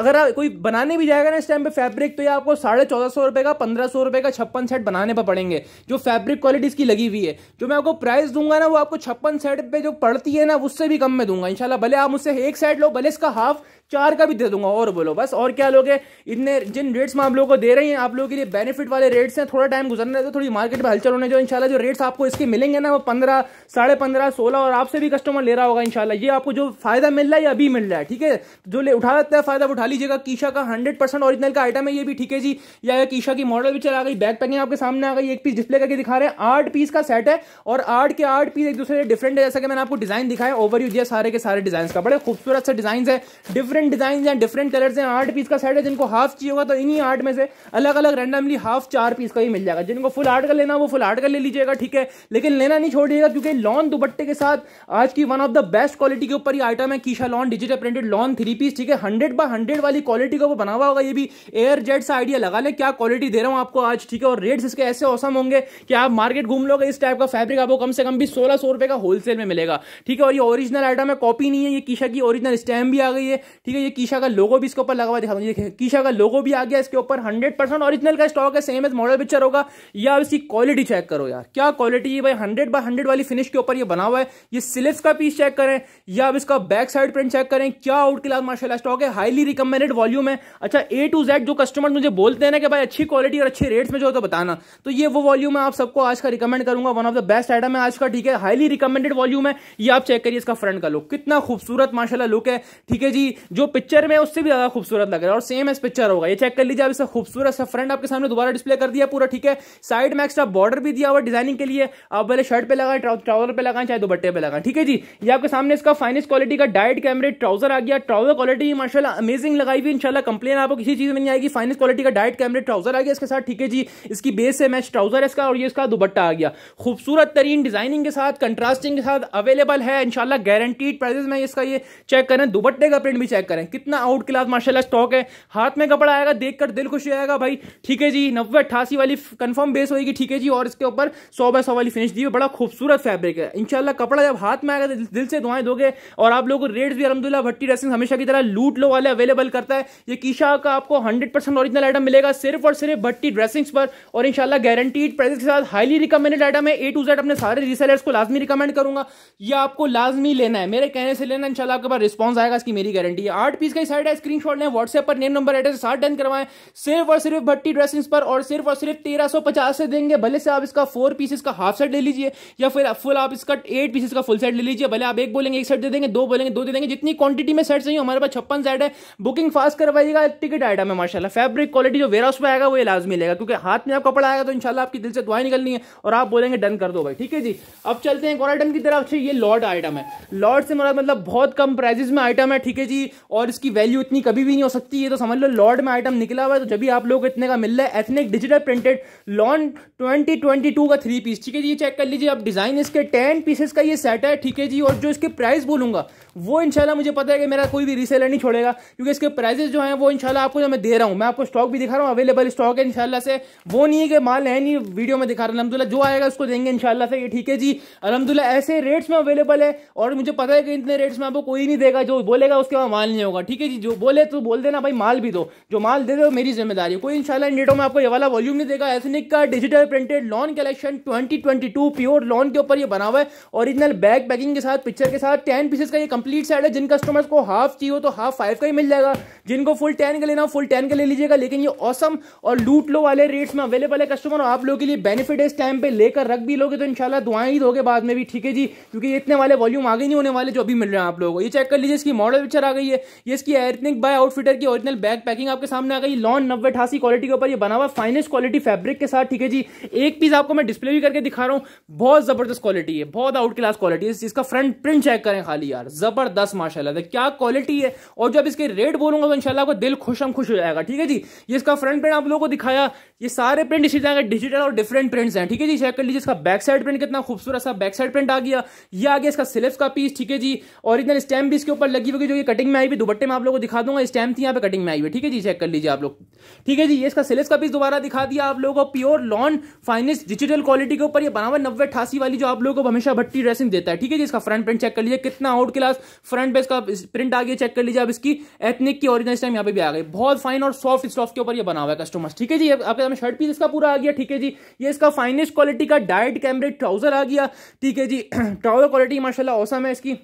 अगर कोई बनाने भी जाएगा ना इस टाइम पर फैब्रिक तो ये आपको साढ़े चौदह सौ रुपये का पंद्रह सौ रुपये का छप्पन सेट बनाने पर पड़ेंगे जो फैब्रिक क्वालिटी इसकी लगी हुई है जो मैं आपको प्राइस दूंगा ना वो आपको छप्पन सेट पर जो पड़ती है ना उससे भी कम में दूंगा इंशाल्लाह भले आप मुझसे एक सेट लो भले इसका हाफ चार का भी दे दूंगा और बोलो बस और क्या लोगे इतने जिन रेट्स में आप लोगों को दे रही हैं आप लोगों के लिए बेनिफिट वाले रेट्स हैं थोड़ा टाइम गुजरने दो थोड़ी मार्केट में हलचल होने जो इंशाल्लाह जो रेट्स आपको इसके मिलेंगे ना वो पंद्रह साढ़े पंद्रह सोलह और आपसे भी कस्टमर ले रहा होगा इंशाल्लाह ये आपको जो फायदा मिल रहा है अभी मिल रहा है ठीक है जो ले उठा सकता है फायदा उठा लीजिएगा कीशा का हंड्रेड परसेंट ऑरिजिनल का आइटम है ये भी ठीक है जी या कीशा की मॉडल भी चला गई बैक पैकिंग आपके सामने आ गई एक पीस डिस्प्ले करके दिखा रहे हैं आठ पीस का सेट है और आठ के आठ पीस एक दूसरे डिफरेंट है जैसा कि मैंने आपको डिजाइन दिखाया ओवर यूज सारे के सारे डिजाइन का बड़े खूबसूरत से डिजाइन है डिफरेंट डिफरेंट डिजाइन हैं डिफरेंट कलर्स हैं आठ पीस का सेट है जिनको हाफ चाहिए होगा तो इन्हीं आठ में से अलग अलग रैंडमली हाफ चार पीस का ही मिल जाएगा जिनको फुल आर्ट का लेना वो फुल आर्ट का ले लीजिएगा ठीक है लेकिन लेना नहीं छोड़िएगा क्योंकि लॉन दुपट्टे के साथ आज की one of the best quality के ऊपर ही आइटम है कीशा lawn digital printed lawn three piece ठीक है हंड्रेड बाय हंड्रेड वाली क्वालिटी का वो बना हुआ होगा ये भी एयर जेट से आइडिया लगा लें क्या क्वालिटी दे रहा हूँ आपको आज ठीक है और रेट्स इसके ऐसे औसम होंगे कि आप मार्केट घूम लोगे इस टाइप का फैब्रिक आपको कम से कम भी सोलह सौ रुपए का होलसेल में मिलेगा ठीक है और ये ओरिजिनल आइटम है कॉपी नहीं है ये कीशा की ओरिजिनल स्टैम्प भी आ गई है ठीक है ये कीशा का लोगो भी इसके ऊपर लगा हुआ दिखा दूँ कीशा का लोगो भी आ गया इसके ऊपर हंड्रेड परसेंट ऑरिजिनल का स्टॉक है सेम एज मॉडल पिक्चर होगा या इसकी क्वालिटी चेक करो यार क्या क्वालिटी है भाई हंड्रेड बाय हंड्रेड वाली फिनिश के ऊपर ये बना हुआ है ये सिलिप्स का पीस चेक करें या अब इसका बैक साइड प्रिंट चेक करें क्या आउट क्लास मार्शल स्टॉक है हाईली रिकमेंडेड वॉल्यूम है अच्छा ए टू जेड जो कस्टमर मुझे बोलते हैं ना कि भाई अच्छी क्वालिटी और अच्छे रेट्स में जो है तो बताना तो ये वो वॉल्यूम है आप सबको आज का रिकमेंड करूंगा one of the best item है आज का ठीक है हाईली रिकमेंडेड वॉल्यूम है ये आप चेक करिए इसका फ्रंट का लुक कितना खूबसूरत माशाला लुक है ठीक है जी जो पिक्चर में उससे भी ज्यादा खूबसूरत लग रहा है और सेम एस पिक्चर होगा ये चेक कर लीजिए आप इसका खूबसूरत सा फ्रंट आपके सामने दोबारा डिस्प्ले कर दिया पूरा ठीक है साइड में एक्स्ट्रा बॉर्डर भी दिया हुआ डिजाइनिंग के लिए आप पहले शर्ट पे लगाए ट्राउजर पे लगाए चाहे दोपट्टे पे लगाए ठीक है जी ये आपके सामने इसका फाइनेस्ट क्वालिटी का डाइट कैमरे ट्राउजर आ गया ट्राउजर क्वालिटी माशाला अमेजिंग लगाई हुई इनशाला कंप्लेन आपको किसी चीज में नहीं आएगी फाइनेस्ट क्वालिटी का डाइट कैमरे ट्राउजर आ गया इसके साथ ठीक है जी इसकी बेस से मैच ट्राउजर है इसका और ये इसका दुपट्टा आ गया खूबसूरत तरीन डिजाइनिंग के साथ कंट्रास्टिंग के साथ अवेलेबल है इनशाला गारंटीड प्राइजेस में इसका ये चेक करें दुपट्टे का प्रिंट भी चेक चेक करें कितना आउट क्लास माशाल्लाह स्टॉक है हाथ में कपड़ा आएगा देखकर दिल खुश हो जाएगा भाई ठीक है जी नब्बे अट्ठासी वाली कंफर्म बेस होगी ठीक है जी और इसके ऊपर सौ बाय सौ वाली फिनिश दी है बड़ा खूबसूरत फैब्रिक है इनशाला कपड़ा जब हाथ में आएगा तो दिल से दुआएं दोगे और आप लोगों को रेट्स भी अलमदुल्ला भट्टी ड्रेसिंग हमेशा की तरह लूट लो वाले अवेलेबल करता है ये कीशा का आपको हंड्रेड परसेंट ओरिजिनल आइटम मिलेगा सिर्फ और सिर्फ भट्टी ड्रेसिंग्स पर और इनशाला गारंटीड प्राइस के साथ हाईली रिकमेंडेड आइटम है ए टू जेड अपने सारे रीसेलर्स को लाजमी रिकमेंड करूंगा यह आपको लाजमी लेना है मेरे कहने से लेना इनशाला आपके पास रिस्पॉन्स आएगा इसकी मेरी गारंटी आठ पीस का ही साइड है स्क्रीन लें व्हाट्सएप पर नेम नंबर एड्रेस साथ डन करवाएं सिर्फ और सिर्फ भट्टी ड्रेसिंग्स पर और सिर्फ और सिर्फ तेरह सौ पचास से देंगे भले से आप इसका फोर पीसेस का हाफ सेट ले लीजिए या फिर फुल आप इसका एट पीसेस का फुल सेट ले लीजिए भले आप एक बोलेंगे एक सेट दे देंगे दो बोलेंगे दो दे देंगे जितनी क्वांटिटी में सेट चाहिए हमारे पास छप्पन सेट है बुकिंग फास्ट करवाइएगा टिकट आइटम है माशाला फैब्रिक क्वालिटी जो वेयर हाउस में आएगा वो इलाज मिलेगा क्योंकि हाथ में आप कपड़ा आएगा तो इनशाला आपकी दिल से दुआई निकलनी है और आप बोलेंगे डन कर दो भाई ठीक है जी अब चलते हैं एक और आइटम की तरफ अच्छा, ये लॉर्ड आइटम है लॉर्ड से मतलब बहुत कम प्राइजेस में आइटम है ठीक है जी और इसकी वैल्यू इतनी कभी भी नहीं हो सकती ये तो समझ लो लॉर्ड में आइटम निकला हुआ है तो जब भी आप लोग इतने का मिल रहा है एथनिक डिजिटल प्रिंटेड लॉन 2022 का थ्री पीस ठीक है जी ये चेक कर लीजिए आप डिज़ाइन इसके टेन पीसेस का ये सेट है ठीक है जी और जो इसके प्राइस बोलूंगा वो इनशाला मुझे पता है कि मेरा कोई भी रीसेलर नहीं छोड़ेगा क्योंकि इसके प्राइजेस जो है वो इनशाला आपको जो मैं दे रहा हूँ मैं आपको स्टॉक भी दिखा रहा हूँ अवेलेबल स्टॉक है इनशाला से वो नहीं है कि माल है नहीं वीडियो में दिखा रहा हूँ अलहमदुल्ला जो आएगा उसको देंगे इनशाला से ये ठीक है जी अलहमदुल्ला ऐसे रेट्स में अवेलेबल है और मुझे पता है कि इतने रेट्स में आपको कोई नहीं देगा जो बोलेगा उसके बाद माल नहीं नहीं होगा ठीक है जी जो बोले तो बोल देना भाई माल भी दो जो माल दे रहे हो मेरी जिम्मेदारी कोई इंशाल्लाह इन डेटों में आपको ये वाला वॉल्यूम नहीं देगा एसनिक का digital printed lawn collection 2022 pure lawn के ऊपर ये बना हुआ है ओरिजिनल बैग पैकिंग के साथ पिक्चर के साथ टेन पीसेस का ये कंप्लीट सेट है जिन कस्टमर्स को हाफ चाहिए हो तो हाफ फाइव का ही मिल जाएगा जिनको फुल टेन का लेना हो फुल टेन का ले लीजिएगा लेकिन ये ऑसम और लूट लो वाले रेट्स में अवेलेबल है कस्टमर आप लोगों के लिए बेनिफिट है इस टाइम पे लेकर रख भी लोगे तो इनशाला दुआएं ही दोगे बाद में भी ठीक है जी क्योंकि इतने वाले वॉल्यूम आगे नहीं होने वाले जो अभी मिल रहे हैं आप लोगों को ये चेक कर लीजिए इसकी मॉडल पिक्चर आ गई है ये इसकी एयरथिंग बाय आउटफिटर की ओरिजिनल बैक पैकिंग आपके सामने आ गई लॉन नब्बे अठासी क्वालिटी के ऊपर ये बना हुआ फाइनेस्ट क्वालिटी फैब्रिक के साथ ठीक है जी एक पीस आपको मैं डिस्प्ले भी करके दिखा रहा हूँ बहुत जबरदस्त क्वालिटी है बहुत आउट क्लास क्वालिटी है इसका फ्रंट प्रिंट चेक करें खाली यार जबरदस्त माशाला क्या क्वालिटी है और जब इसके रेट बोलूंगा तो इनशाला आपका दिल खुशम खुश हो जाएगा ठीक है जी ये इसका फ्रंट प्रिंट आप लोगों को दिखाया ये सारे प्रिंट इसी तरह डिजिटल और डिफरेंट प्रिंट्स हैं ठीक है जी चेक कर लीजिए इसका बैक साइड प्रिंट कितना खूबसूरत सा बैक साइड प्रिंट आ गया ये आ गया इसका सिलेब्स का पीस ठीक है जी ओरिजिनल स्टैम्प भी इसके ऊपर लगी हुई जो ये कटिंग में आई भी दुपट्टे में आप लोगों को दिखा दूंगा स्टैम्प थी यहाँ पे कटिंग में आई हुई ठीक है जी चेक कर लीजिए आप लोग ठीक है जी ये इसका सिलेस का पीस दोबारा दिखा दिया आप लोगों को pure lawn finest digital quality के ऊपर ये बना हुआ नब्बे अठासी वाली जो आप लोगों को हमेशा भट्टी ड्रेसिंग देता है ठीक है जी इसका फ्रंट प्रिंट चेक कर लीजिए कितना आउट क्लास फ्रंट बेस का प्रिंट आ गया चेक कर लीजिए आप इसकी एथनिक की ओरिजिनल टाइम यहाँ पे भी आ गई बहुत फाइन और सॉफ्ट स्टॉफ के ऊपर ये बना हुआ है कस्टमर्स ठीक है जी आपके सामने शर्ट पीस इसका पूरा आ गया ठीक है जी ये इसका फाइनेस्ट क्वालिटी का डायट कैमरे ट्राउजर आ गया ठीक है जी ट्राउजर क्वालिटी माशाला औसम है इसकी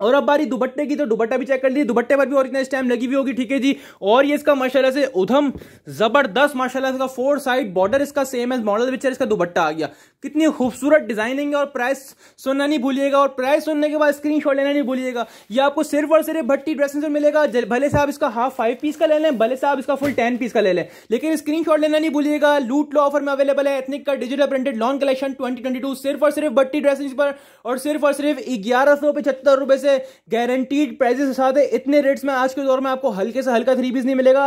और अब बारी दुबट्टे की तो दुबट्टा भी चेक कर लीजिए दुबट्टे पर भी और इतना स्टैम्प लगी हुई होगी ठीक है जी और ये इसका माशाल्लाह से उधम जबरदस्त माशाल्लाह इसका फोर साइड बॉर्डर इसका सेम है मॉडल पिक्चर इसका दुबट्टा आ गया कितनी खूबसूरत डिजाइनिंग है और प्राइस सुनना नहीं भूलिएगा और प्राइस सुनने के बाद स्क्रीन लेना नहीं भूलिएगा ये आपको सिर्फ और सिर्फ भट्टी ड्रेसिंग से मिलेगा भले से आप इसका हाफ फाइव पीस का ले लें भले से आप इसका फुल टेन पीस का ले लें लेकिन स्क्रीन लेना नहीं भूलिएगा लूट लो ऑफर में अवेलेबल है एथनिक का digital printed lawn collection twenty सिर्फ और सिर्फ भट्टी ड्रेसिंग पर और सिर्फ और सिर्फ ग्यारह सौ पचहत्तर से गारंटीड प्राइजेस के साथ है इतने रेट्स में आज के दौर में आपको हल्के से हल्का थ्री पीस नहीं मिलेगा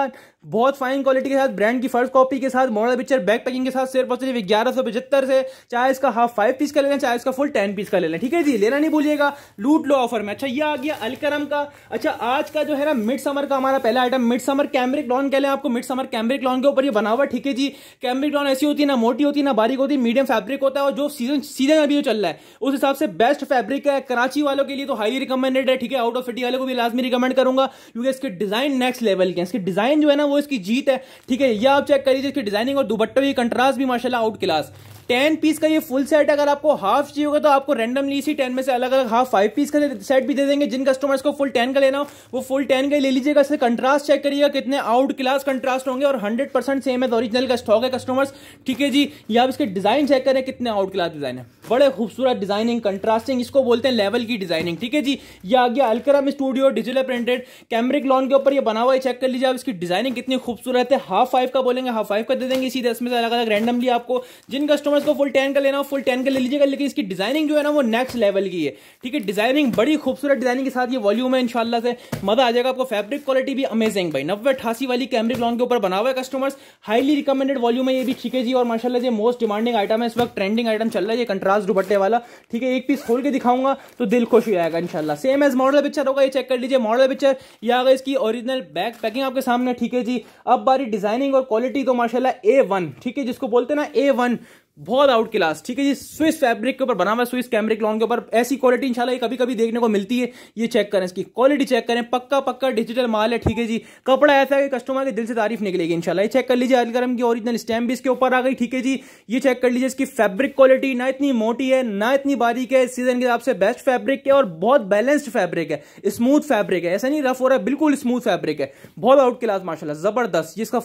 बहुत फाइन क्वालिटी के साथ ब्रांड की फर्स्ट कॉपी के साथ मॉडल पिक्चर बैक पैकिंग के साथ सिर्फ और सिर्फ ग्यारह सौ पचहत्तर से चाहे इसका हाफ फाइव पीस का ले लें चाहे इसका फुल टेन पीस का ले लें ठीक है जी लेना नहीं भूलिएगा लूट लो ऑफर में अच्छा ये आ गया अलकरम का अच्छा आज का जो है ना मिड समर का हमारा पहला item mid summer cambric lawn कह लें आपको मिड समर कैमरिक लॉन के ऊपर ये हुआ ठीक है जी कैमरिक लॉन ऐसी होती है ना मोटी होती है ना बारीक होती है मीडियम फैब्रिक होता है और जो सीजन सीजन अभी जो चल रहा है उस हिसाब से बेस्ट फैब्रिक है कराची वालों के लिए तो हाईली रिकमेंडेड है ठीक है आउट ऑफ सिटी वाले को भी लाजमी रिकमेंड करूंगा क्योंकि इसके डिजाइन नेक्स्ट लेवल के इसके डिजाइन जो है ना वो इसकी जीत है ठीक है यह आप चेक करिए इसकी डिजाइनिंग और दुबट्टा भी कंट्रास्ट भी माशाला आउट क्लास टेन पीस का ये फुल सेट अगर आपको हाफ चाहिए होगा तो आपको रैंडमली इसी टेन में से अलग अलग हाफ फाइव पीस का सेट भी दे देंगे जिन कस्टमर्स को फुल टेन का लेना हो वो फुल टेन का ले लीजिएगा इससे कंट्रास्ट चेक करिएगा कितने आउट क्लास कंट्रास्ट होंगे और हंड्रेड परसेंट सेम है ओरिजिनल का स्टॉक है कस्टमर्स ठीक है जी या आप इसके डिजाइन चेक करें कितने आउट क्लास डिजाइन है बड़े खूबसूरत डिजाइनिंग कंट्रास्टिंग इसको बोलते हैं लेवल की डिजाइनिंग ठीक है जी या आगे Alkaram studio digital printed cambric lawn के ऊपर ये बना हुआ है चेक कर लीजिए आप इसकी डिजाइनिंग कितनी खूबसूरत है हाफ फाइव का बोलेंगे हाफ फाइव का दे देंगे इसी दस में से अलग अलग रैंडमली आपको जिन कस्टमर मैं उसको फुल टेन का लेना फुल टेन का ले लीजिएगा लेकिन इसकी डिजाइनिंग जो है ना वो नेक्स्ट लेवल की है ठीक है डिजाइनिंग बड़ी खूबसूरत डिजाइनिंग के साथ ये वॉल्यूम है इनशाला से मजा आ जाएगा आपको फैब्रिक क्वालिटी भी अमेजिंग भाई नब्बे अठासी वाली कैमरिक लॉन के ऊपर बना हुआ है कस्टमर्स हाईली रिकमेंडेड वॉल्यूम है ये भी ठीक है जी और माशाला ये मोस्ट डिमांडिंग आइटम है इस वक्त ट्रेंडिंग आइटम चल रहा है ये कंट्रास्ट दुपट्टे वाला ठीक है एक पीस खोल के दिखाऊंगा तो दिल खुश हो जाएगा इनशाला सेम एज मॉडल पिक्चर होगा ये चेक कर लीजिए मॉडल पिक्चर ये आ इसकी ओरिजिनल बैक पैकिंग आपके सामने ठीक है जी अब बारी डिजाइनिंग और क्वालिटी तो माशाला ए वन ठीक है जिसको बोलते ना ए वन बहुत आउट क्लास ठीक है जी स्विस फैब्रिक के ऊपर बना हुआ है स्विस कैमरिक लॉन के ऊपर ऐसी क्वालिटी इंशाल्लाह कभी कभी देखने को मिलती है ये चेक करें इसकी क्वालिटी चेक करें पक्का पक्का डिजिटल माल है ठीक है जी कपड़ा ऐसा है कि कस्टमर के दिल से तारीफ निकलेगी इंशाल्लाह ये चेक कर लीजिए अलगरम की ओरिजिनल स्टैम्प भी इसके ऊपर आ गई ठीक है जी ये चेक कर लीजिए इसकी फैब्रिक क्वालिटी ना इतनी मोटी है ना इतनी बारीक है सीजन के हिसाब से बेस्ट फैब्रिक है और बहुत बैलेंस्ड फैब्रिक है स्मूथ फैब्रिक है ऐसा नहीं रफ हो रहा है बिल्कुल स्मूथ फैब्रिक है बहुत आउट क्लास माशाला जबरदस्त जिसका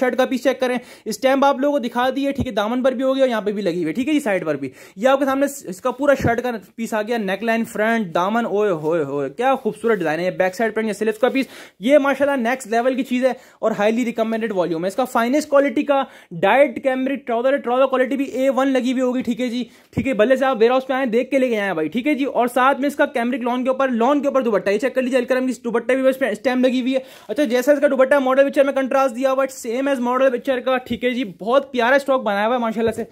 शर्ट का पीस चेक करें स्टैम्प आप लोगों को दिखा दिए ठीक है दामन पर भी हो गया और यहाँ पे भी लगी हुई है ठीक है जी साइड पर भी ये आपके सामने इसका पूरा शर्ट का पीस आ गया नेक लाइन फ्रंट दामन ओए होए होए क्या खूबसूरत डिजाइन है बैक साइड प्रिंट स्लिप्स का पीस ये माशाला नेक्स्ट लेवल की चीज है और हाईली रिकमेंडेड वॉल्यूम है इसका फाइनेस्ट क्वालिटी का dyed cambric trouser trouser quality भी ए लगी हुई होगी ठीक है जी ठीक है भले से आप वेयर हाउस पे आए देख के लेके आए भाई ठीक है जी और साथ में इसका कैमरिक लॉन के ऊपर लॉन के ऊपर दुबट्टा ये चेक कर लीजिए अलकरम की दुपट्टे भी स्टैम लगी हुई है अच्छा जैसा इसका दुबट्टा मॉडल पिक्चर में कंट्रास्ट दिया हुआ सेम एज मॉडल पिक्चर का ठीक है जी बहुत प्यारा स्टॉक बनाया हुआ है माशाला से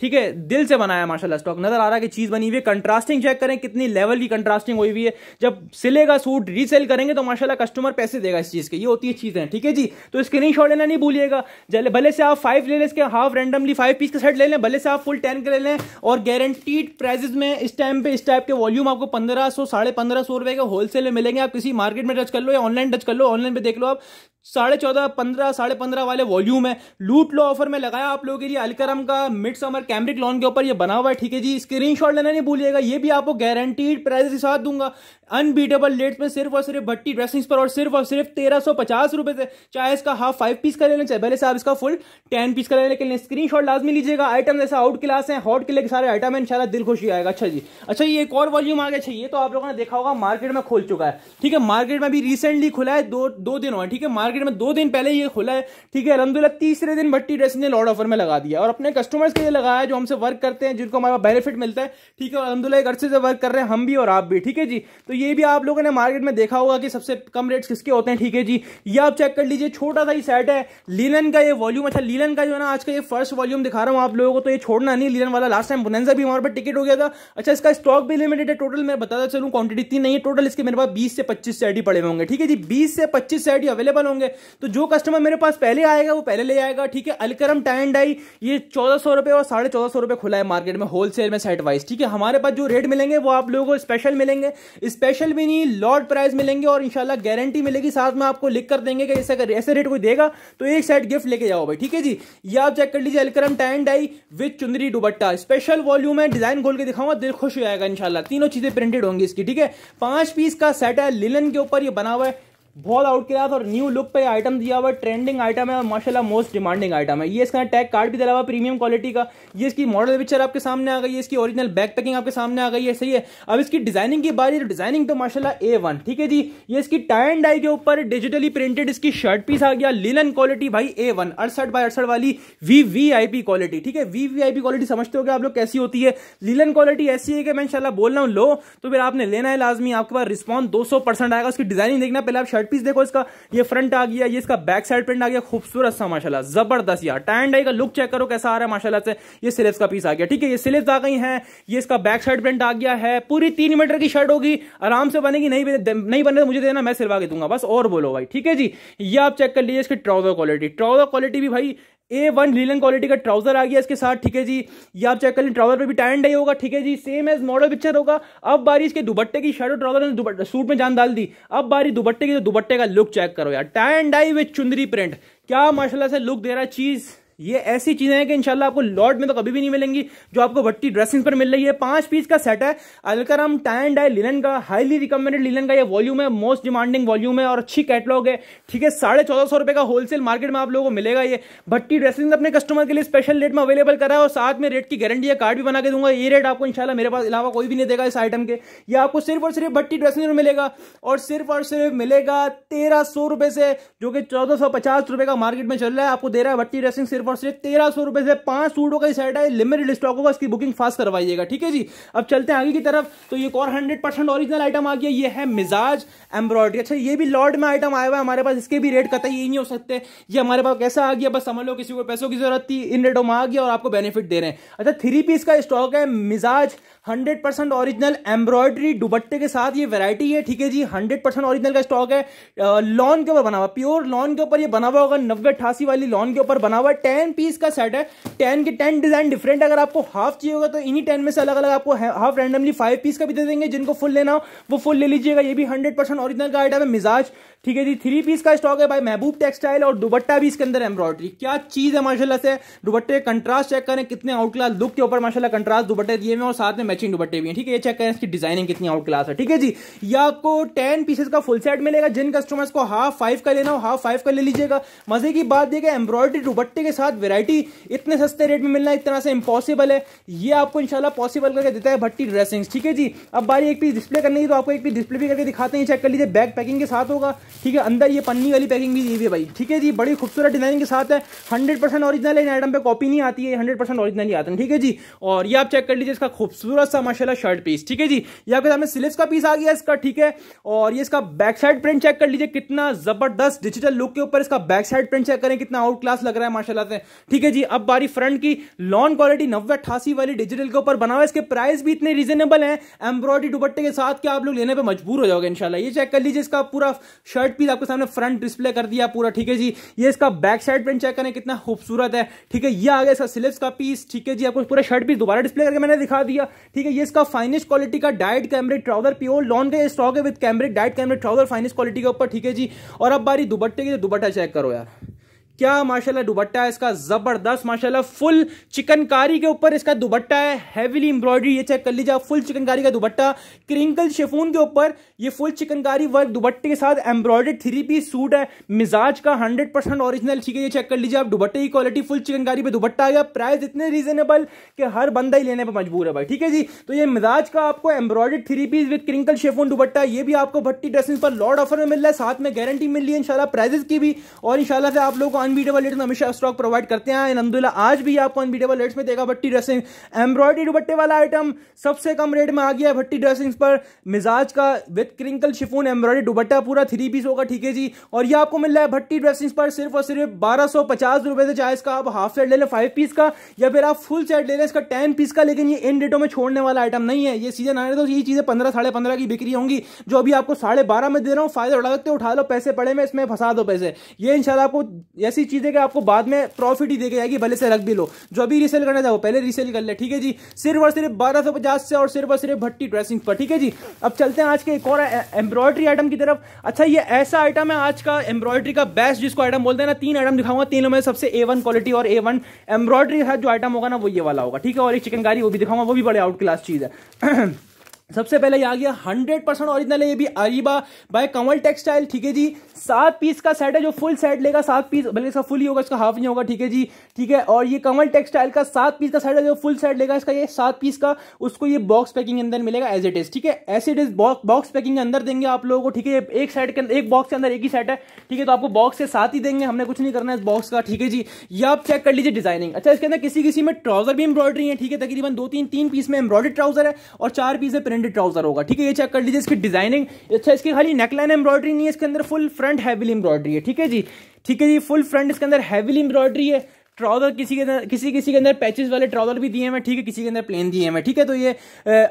ठीक है दिल से बनाया माशाल्लाह स्टॉक नजर आ रहा है कि चीज बनी हुई है कंट्रास्टिंग चेक करें कितनी लेवल की कंट्रास्टिंग हुई हुई है जब सिलेगा सूट रीसेल करेंगे तो माशाल्लाह कस्टमर पैसे देगा इस चीज के ये होती है चीजें ठीक है जी तो स्क्रीन शॉट लेना नहीं भूलिएगा भले से आप फाइव ले लें इसके हाफ रेंडमली फाइव पीस का सेट ले लें भले से आप फुल टेन के ले लें और गारंटीड प्राइजेस में इस टाइम पे इस टाइप के वॉल्यूम आपको पंद्रह सौ साढ़े पंद्रह सौ रुपए के होलसेल में मिलेंगे आप किसी मार्केट में टच कर लो या ऑनलाइन टच कर लो ऑनलाइन पे देख लो आप साढ़े चौदह पंद्रह साढ़े पंद्रह वाले वॉल्यूम है लूट लो ऑफर में लगाया आप लोगों के लिए अलकरम का मिड समर कैमरिक लॉन के ऊपर ये बना हुआ है ठीक है जी स्क्रीनशॉट लेना नहीं भूलिएगा ये भी आपको गारंटीड प्राइस के साथ दूंगा अनबीटेबल रेट्स में सिर्फ और सिर्फ भट्टी ड्रेसिंग्स पर और सिर्फ और सिर्फ तेरह सौ पचास रुपए से चाहे इसका हाफ फाइव पीस का ले लें चाहे पहले से आप इसका फुल टेन पीस का ले लें लेकिन स्क्रीन शॉट लाजमी लीजिएगा आइटम जैसे आउट क्लास है हॉट किले के सारे आइटम है इनशाला दिल खुशी आएगा अच्छा जी अच्छा ये एक और वॉल्यूम आ गया चाहिए अच्छा, तो आप लोगों ने देखा होगा मार्केट में खुल चुका है ठीक है मार्केट में भी रिसेंटली खुला है दो दो दिन हुआ ठीक है मार्केट में दो दिन पहले ये खुला है ठीक है अलहमदुल्ला तीसरे दिन भट्टी ड्रेसिंग ने लॉर्ड ऑफर में लगा दिया और अपने कस्टमर्स के लिए लगाया जो हमसे वर्क करते हैं जिनको हमारा बेनिफिट मिलता है ठीक है अलहमदुल्ला एक अरसे से वर्क कर रहे हैं हम भी और आप भी ठीक है जी तो ये भी आप लोगों ने मार्केट में देखा होगा कि सबसे कम रेट्स किसके होते हैं ठीक है जी ये आप चेक कर लीजिए छोटा सा ही सेट है लीलन का ये वॉल्यूम अच्छा लीलन का जो है ना आज का ये फर्स्ट वॉल्यूम दिखा रहा हूँ आप लोगों को तो ये छोड़ना नहीं लीलन वाला लास्ट टाइम बुनंजा भी हमारे पर टिकट हो गया था अच्छा इसका स्टॉक भी लिमिटेड है टोटल मैं बताता चलूँ क्वांटिटी इतनी नहीं है टोटल इसके मेरे पास बीस से पच्चीस सेट ही पड़े होंगे ठीक है जी बीस से पच्चीस सेट ही अवेलेबल होंगे तो जो कस्टमर मेरे पास पहले आएगा वो पहले ले आएगा ठीक है अलकरम टैंड आई ये चौदह सौ रुपये और साढ़े चौदह सौ रुपये खुला है मार्केट में होलसेल में सेट वाइज ठीक है हमारे पास जो रेट मिलेंगे वो आप लोगों को स्पेशल मिलेंगे स्पेशल स्पेशल भी नहीं लॉर्ड प्राइस मिलेंगे और इंशाल्लाह गारंटी मिलेगी साथ में आपको लिख कर देंगे कि ऐसे अगर ऐसे रेट कोई देगा तो एक सेट गिफ्ट लेके जाओ भाई ठीक है जी ये आप चेक कर लीजिए अलक्रम टाइन dye with chunri dupatta special volume है डिजाइन खोल के दिखाऊंगा दिल खुश हो जाएगा इनशाला तीनों चीजें प्रिंटेड होंगी इसकी ठीक है पांच पीस का सेट है लिलन के ऊपर ये बना हुआ है बहुत आउट किया था और न्यू लुक पे आइटम दिया हुआ ट्रेंडिंग आइटम है और माशाल्लाह मोस्ट डिमांडिंग आइटम है ये इसका टैग कार्ड भी दिला हुआ प्रीमियम क्वालिटी का ये इसकी मॉडल पिक्चर आपके सामने आ गई है इसकी ओरिजिनल बैक पैकिंग आपके सामने आ गई है सही है अब इसकी डिजाइनिंग की बात डिजाइनिंग तो माशाला ए वन ठीक है जी ये इसकी टाइन डाई के ऊपर डिजिटली प्रिंटेड इसकी शर्ट पीस आ गया लिनन क्वालिटी भाई ए वन अड़सठ बाई अड़सठ वाली V V I P quality ठीक है V V I P quality समझते हो आप लोग कैसी होती है लीलन क्वालिटी ऐसी है कि मैं इंशाल्लाह बोल रहा हूँ लो तो फिर आपने लेना है लाजमी आपके पास रिस्पॉन्स दो आएगा उसकी डिजाइनिंग देखना पहले आप शर्ट पीस देखो इसका ये फ्रंट आ गया ये इसका बैक साइड प्रिंट आ गया खूबसूरत सा माशाला जबरदस्त यार टैंड आई का लुक चेक करो कैसा आ रहा है माशाला से ये सिलेब्स का पीस आ गया ठीक है ये सिलेब्स आ गई है ये इसका बैक साइड प्रिंट आ गया है पूरी तीन मीटर की शर्ट होगी आराम से बनेगी नहीं नहीं बने तो मुझे देना मैं सिलवा के दूंगा बस और बोलो भाई ठीक है जी ये आप चेक कर लीजिए इसकी ट्राउजर क्वालिटी ट्राउजर क्वालिटी भी भाई ए वन लीलन क्वालिटी का ट्राउजर आ गया इसके साथ ठीक है जी ये आप चेक कर लें ट्राउजर पे भी टैंड ही होगा ठीक है जी सेम एज मॉडल पिक्चर होगा अब बारी इसके दुपट्टे की शर्ट ट्राउजर ने सूट में जान डाल दी अब बारी दुबट्टे की तो दुबट्टे का लुक चेक करो यार tie and dye with chunri print क्या माशाल्लाह से लुक दे रहा है चीज़ ये ऐसी चीजें हैं कि इंशाल्लाह आपको लॉट में तो कभी भी नहीं मिलेंगी जो आपको भट्टी ड्रेसिंग पर मिल रही है पांच पीस का सेट है अलकरम टैंड है लिनन का हाईली रिकमेंडेड लिनन का ये वॉल्यूम है मोस्ट डिमांडिंग वॉल्यूम है और अच्छी कैटलॉग है ठीक है साढ़े चौदह सौ रुपए का होलसेल मार्केट में आप लोगों को मिलेगा ये भट्टी ड्रेसिंग अपने कस्टमर के लिए स्पेशल रेट में अवेलेबल करा है और साथ में रेट की गारंटी है कार्ड भी बना के दूंगा ये रेट आपको इंशाल्लाह मेरे पास अलावा कोई भी नहीं देगा इस आइटम के ये आपको सिर्फ और सिर्फ भट्टी ड्रेसिंग में मिलेगा और सिर्फ और सिर्फ मिलेगा तेरह सौ रुपए से जो कि चौदह सौ पचास रुपए का मार्केट में चल रहा है आपको दे रहा है भट्टी ड्रेसिंग सिर्फ पर सिर्फ तेरह सौ रुपए से पांच सूटों का सेट है लिमिटेड स्टॉक होगा इसकी बुकिंग फास्ट करवाइएगा ठीक है जी अब चलते हैं आगे की तरफ तो ये और हंड्रेड परसेंट ऑरिजिनल आइटम आ गया ये है मिजाज एम्ब्रॉयडरी अच्छा ये भी लॉर्ड में आइटम आया हुआ है हमारे पास इसके भी रेट कतई यही नहीं हो सकते ये हमारे पास कैसा आ गया बस समझ लो किसी को पैसों की जरूरत थी इन रेटों में आ गया और आपको बेनिफिट दे रहे हैं अच्छा थ्री पीस का स्टॉक है Mizaj hundred percent original embroidery दुबट्टे के साथ ये वैरायटी है ठीक है जी हंड्रेड परसेंट ऑरिजिनल का स्टॉक है लॉन के ऊपर बना हुआ प्योर लॉन के ऊपर ये बना हुआ होगा नब्बे अठासी वाली लॉन के ऊपर बना हुआ है टेन पीस का सेट है टेन के टेन डिजाइन डिफरेंट अगर आपको हाफ चाहिए होगा तो इन्हीं टेन में से अलग अलग आपको हाफ रैंडमली फाइव पीस का भी दे देंगे जिनको फुल लेना हो वो फुल ले लीजिएगा ये भी हंड्रेड परसेंट ओरिजिनल का आइटम है मिजाज ठीक है जी थ्री पीस का स्टॉक है भाई महबूब टेक्सटाइल और दुबट्टा भी इसके अंदर एम्ब्रॉयडरी क्या चीज है माशाला से दुबट्टे कंट्रास्ट चेक करें कितने आउट क्लास लुक के ऊपर माशाला कंट्रास्ट दुबट्टे दिए हुए और साथ में मैचिंग दुबट्टे भी हैं ठीक है ये चेक करें इसकी डिजाइनिंग कितनी आउट क्लास है ठीक है जी या आपको टेन पीसेस का फुल सेट मिलेगा जिन कस्टमर्स को हाफ फाइव का लेना हो हाफ फाइव का ले लीजिएगा मजे की बात देखिए एम्ब्रॉयडरी दुबट्टे के साथ वेरायटी इतने सस्ते रेट में मिलना एक तरह से इम्पॉसिबल है ये आपको इनशाला पॉसिबल करके देता है भट्टी ड्रेसिंग ठीक है जी अब बारी एक पीस डिस्प्ले करने की तो आपको एक पीस डिस्प्ले भी करके दिखाते हैं चेक कर लीजिए बैक पैकिंग के साथ होगा ठीक है अंदर ये पन्नी वाली पैकिंग भी है भाई ठीक है जी बड़ी खूबसूरत डिजाइनिंग के साथ है हंड्रेड परसेंट ऑरिजिनल इन आइटम पर कॉपी नहीं आती है हंड्रेड परसेंट ऑरिजिनल ही आते हैं ठीक है जी और ये आप चेक कर लीजिए इसका खूबसूरत सा माशाला शर्ट पीस ठीक है जी ये आपके सामने सिलेस का पीस आ गया इसका ठीक है और ये इसका बैक साइड प्रिंट चेक कर लीजिए कितना जबरदस्त डिजिटल लुक के ऊपर इसका बैक साइड प्रिंट चेक करें कितना आउट क्लास लग रहा है माशाला करते हैं ठीक है जी अब बारी फ्रंट की लॉन क्वालिटी नब्बे अट्ठासी वाली डिजिटल के ऊपर बना हुआ इसके प्राइस भी इतने रीजनेबल है एम्ब्रॉयडरी दुपट्टे के साथ क्या आप लोग लेने पर मजबूर हो जाओगे इनशाला ये चेक कर लीजिए इसका पूरा शर्ट पीस आपके सामने फ्रंट डिस्प्ले कर दिया पूरा ठीक है जी ये इसका बैक साइड प्रिंट चेक करें कितना खूबसूरत है ठीक है ये आ गया इसका सिलिप्स का पीस ठीक है जी आपको पूरा शर्ट पीस दोबारा डिस्प्ले करके मैंने दिखा दिया ठीक है ये इसका फाइनेस्ट क्वालिटी का dyed cambric trouser pure lawn का स्टॉक है with cambric dyed cambric trouser finest quality के ऊपर ठीक है जी और अब बारी दुपट्टे की तो दुपट्टा चेक करो यार क्या माशाल्लाह दुबट्टा है इसका जबरदस्त माशाल्लाह फुल चिकनकारी के ऊपर इसका दुबट्टा है हैवीली एम्ब्रॉयडरी ये चेक कर लीजिए आप फुल चिकनकारी का दुबट्टा क्रिंकल शेफून के ऊपर ये फुल चिकनकारी वर्क दुबट्टे के साथ एम्ब्रॉयडर्ड थ्री पीस सूट है मिजाज का हंड्रेड परसेंट ऑरिजिनल ठीक है ये चेक कर लीजिए आप दुबट्टे की क्वालिटी फुल चिकनकारी पर दुबट्टा गया प्राइस इतने रीजनेबल कि हर बंदा ही लेने पर मजबूर है भाई ठीक है जी तो ये मिजाज का आपको embroidered three piece with crinkle chiffon dupatta ये भी आपको भट्टी ड्रेसिंग पर लॉर्ड ऑफर में मिल रहा है साथ में गारंटी मिल रही है इनशाला प्राइजेस की भी और इंशाल्लाह से आप लोगों को अनबीटेबल रेट्स में हमेशा स्टॉक प्रोवाइड करते हैं अलहमदिल्ला आज भी आपको अनबीटेबल रेट्स में देगा भट्टी ड्रेसिंग एम्ब्रॉयडरी दुबट्टे वाला आइटम सबसे कम रेट में आ गया है भट्टी ड्रेसिंग्स पर मिजाज का with crinkle chiffon embroidery dupatta पूरा थ्री पीस होगा ठीक है जी और ये आपको मिल रहा है भट्टी ड्रेसिंग्स पर सिर्फ और सिर्फ बारह से चाहे इसका आप हाफ सेट ले लें फाइव पीस का या फिर आप फुल सेट ले लें इसका टेन पीस का लेकिन ये इन रेटों में छोड़ने वाला आइटम नहीं है ये सीजन आने तो ये चीज़ें पंद्रह साढ़े पंद्रह की बिक्री होंगी जो अभी आपको साढ़े बारह में दे रहा हूँ फायदा उठा सकते हो उठा लो पैसे पड़े में इसमें फंसा दो पैसे ये इंशाल्लाह आपको जैसे ऐसी चीज़ है कि आपको बाद में प्रॉफिट ही देके जाएगी भले से रख भी लो जो अभी रीसेल करना चाहो पहले रीसेल कर ले ठीक है जी सिर्फ और सिर्फ बारह सौ पचास से और सिर्फ और सिर्फ भट्टी ड्रेसिंग पर ठीक है जी अब चलते हैं आज के एक और एम्ब्रॉयडरी आइटम की तरफ अच्छा ये ऐसा आइटम है आज का एम्ब्रॉयडरी का बेस्ट जिसको आइटम बोलते हैं ना तीन आइटम दिखाऊंगा तीनों में सबसे ए क्वालिटी और ए वन एम्ब्रॉयडरी जो आइटम होगा ना वो ये वाला होगा ठीक है और एक चिकनकारी वो भी दिखाऊंगा वो भी बड़े आउट क्लास चीज़ है सबसे पहले ये आ गया 100% परसेंट ऑरिजिनल है ये भी अरीबा बाय कमल टेक्सटाइल ठीक है जी सात पीस का सेट है जो फुल सेट लेगा सात पीस भले इसका फुल ही होगा इसका हाफ नहीं होगा ठीक है जी ठीक है और ये कमल टेक्सटाइल का सात पीस का सेट है जो फुल सेट लेगा इसका ये सात पीस का उसको ये बॉक्स पैकिंग के अंदर मिलेगा एज इट इज ठीक है as it is box packing के अंदर देंगे आप लोगों को ठीक है एक सेट के एक बॉक्स के अंदर एक ही सेट है ठीक है तो आपको बॉक्स के साथ ही देंगे हमने कुछ नहीं करना है इस बॉक्स का ठीक है जी ये आप चेक कर लीजिए डिजाइनिंग अच्छा इसके अंदर किसी किसी में ट्राउजर भी एम्ब्रॉयडरी है ठीक है तकरीबन दो तीन तीन पीस में एम्ब्रॉयडरी ट्राउजर है और चार पीस है प्रिंट प्रिंटेड ट्राउजर होगा ठीक है ये चेक कर लीजिए इसकी डिजाइनिंग अच्छा इसकी खाली नेकलाइन एम्ब्रॉयडरी नहीं है इसके अंदर फुल फ्रंट हैविली एम्ब्रॉयडरी है ठीक है जी ठीक है जी फुल फ्रंट इसके अंदर हैविली एम्ब्रॉयडरी है ट्राउजर किसी के अंदर किसी किसी के अंदर पैचेस वाले ट्राउजर भी दिए हैं ठीक है किसी के अंदर प्लेन दिए हैं ठीक है तो ये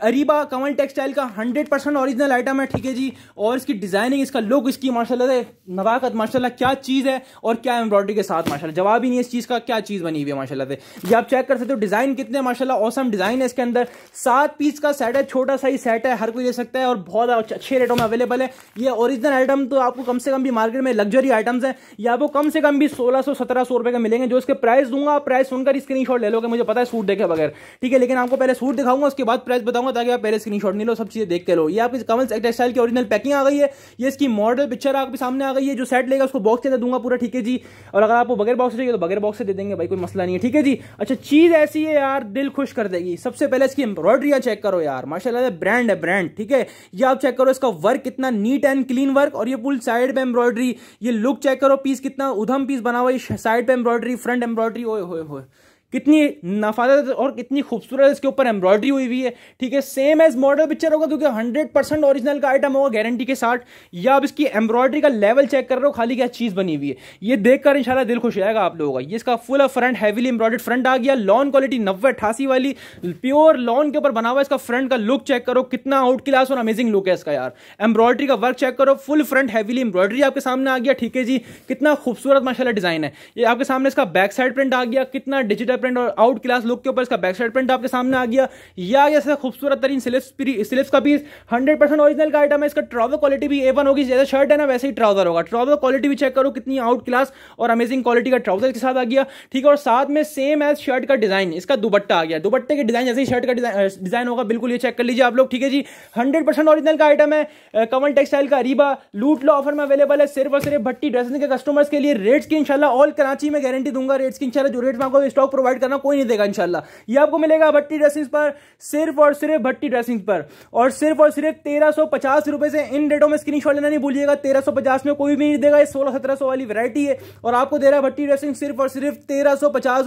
अरीबा कमल टेक्सटाइल का हंड्रेड परसेंट ऑरिजिनल आइटम है ठीक है जी और इसकी डिजाइनिंग इसका लुक इसकी माशाल्लाह से नवाकत माशाल्लाह क्या चीज़ है और क्या एम्ब्रॉयडरी के साथ माशाला जवाब ही नहीं इस चीज़ का क्या चीज़ बनी हुई है माशाला से ये आप चेक कर सकते हो डिज़ाइन कितने माशाला औसम डिज़ाइन है इसके अंदर सात पीस का सेट है छोटा सा ही सेट है हर कोई ले सकता है और बहुत अच्छे रेटों में अवेलेबल है ये ओरिजिनल आइटम तो आपको कम से कम भी मार्केट में लग्जरी आइटम्स है या आपको कम से कम भी सोलह सौ सत्रह सौ रुपये का मिलेंगे जो इसके प्राइस प्राइस दूंगा आप प्राइस सुनकर स्क्रीन शॉट ले लोगे मुझे पता है सूट देखे बगैर ठीक है लेकिन आपको पहले सूट दिखाऊंगा उसके बाद प्राइस बताऊंगा ताकि आप पहले स्क्रीन शॉट नहीं लो सब चीजें देख के लो ये आपकी कमल टेक्सटाइल की ओरिजिनल पैकिंग आ गई है ये इसकी मॉडल पिक्चर आपके सामने आ गई है जो सेट लेगा उसको बॉक्स के दूंगा पूरा ठीक है जी और अगर आपको बगैर बॉक्स चाहिए तो बगैर बॉक्स से दे देंगे भाई कोई मसला नहीं है ठीक है जी अच्छा चीज ऐसी है यार दिल खुश कर देगी सबसे पहले इसकी एम्ब्रॉयडरिया चेक करो यार माशाला ब्रांड है ब्रांड ठीक है ये आप चेक करो इसका वर्क कितना नीट एंड क्लीन वर्क और ये पूरी साइड पे एम्ब्रॉयडरी ये लुक चेक करो पीस कितना उधम पीस बना हुआ साइड पे एम्ब्रॉयडरी फ्रंट एम्ब्रॉयडरी लॉटरी ओए होए होए कितनी नफादत और कितनी खूबसूरत इसके ऊपर एम्ब्रॉयडरी हुई हुई है ठीक है सेम एज मॉडल पिक्चर होगा क्योंकि हंड्रेड परसेंट ऑरिजिनल का आइटम होगा गारंटी के साथ या आप इसकी एम्ब्रॉयडरी का लेवल चेक कर रहे हो खाली क्या चीज़ बनी हुई है ये देखकर इंशाल्लाह दिल खुश जाएगा आप लोगों का ये इसका full front heavily embroidered front आ गया लॉन क्वालिटी नब्बे अठासी वाली प्योर लॉन के ऊपर बना हुआ इसका फ्रंट का लुक चेक करो कितना आउट क्लास और अमेजिंग लुक है इसका यार एम्ब्रॉयडरी का वर्क चेक करो फुल फ्रंट हैवीली एम्ब्रॉयडरी आपके सामने आ गया ठीक है जी कितना खूबसूरत माशाला डिज़ाइन है ये आपके सामने इसका बैक साइड प्रिंट आ गया कितना डिजिटल साइड प्रिंट और आउट क्लास लुक के ऊपर इसका बैक साइड प्रिंट आपके सामने आ गया या ऐसा खूबसूरत तरीन स्लिप्स का पीस हंड्रेड परसेंट ऑरिजिनल का आइटम है इसका ट्राउजर क्वालिटी भी ए होगी जैसे शर्ट है ना वैसे ही ट्राउजर होगा ट्राउजर क्वालिटी भी चेक करो कितनी आउट क्लास और अमेजिंग क्वालिटी का ट्राउजर के साथ आ गया ठीक है और साथ में सेम एज शर्ट का डिजाइन इसका दुपट्टा आ गया दुपट्टे के डिजाइन जैसे ही शर्ट का डिजाइन होगा बिल्कुल ये चेक कर लीजिए आप लोग ठीक है जी हंड्रेड परसेंट ऑरिजिनल का आइटम है कमल टेक्सटाइल का रीबा लूट लो ऑफर में अवेलेबल है सिर्फ और सिर्फ भट्टी ड्रेसिंग के कस्टमर्स के लिए रेट्स की इंशाल्लाह ऑल कराची में गारंटी दूंगा रेट्स की इंशाल्लाह जो रेट में आपको स्टॉक प्रोवाइड प्रोवाइड करना कोई नहीं देगा इनशाला ये आपको मिलेगा भट्टी ड्रेसिंग पर सिर्फ और सिर्फ भट्टी ड्रेसिंग पर और सिर्फ और सिर्फ तेरह रुपए से इन डेटों में स्क्रीन लेना नहीं भूलिएगा तेरह में कोई भी नहीं देगा ये सोलह सत्रह वाली वैरायटी है और आपको दे रहा है भट्टी ड्रेसिंग सिर्फ और सिर्फ तेरह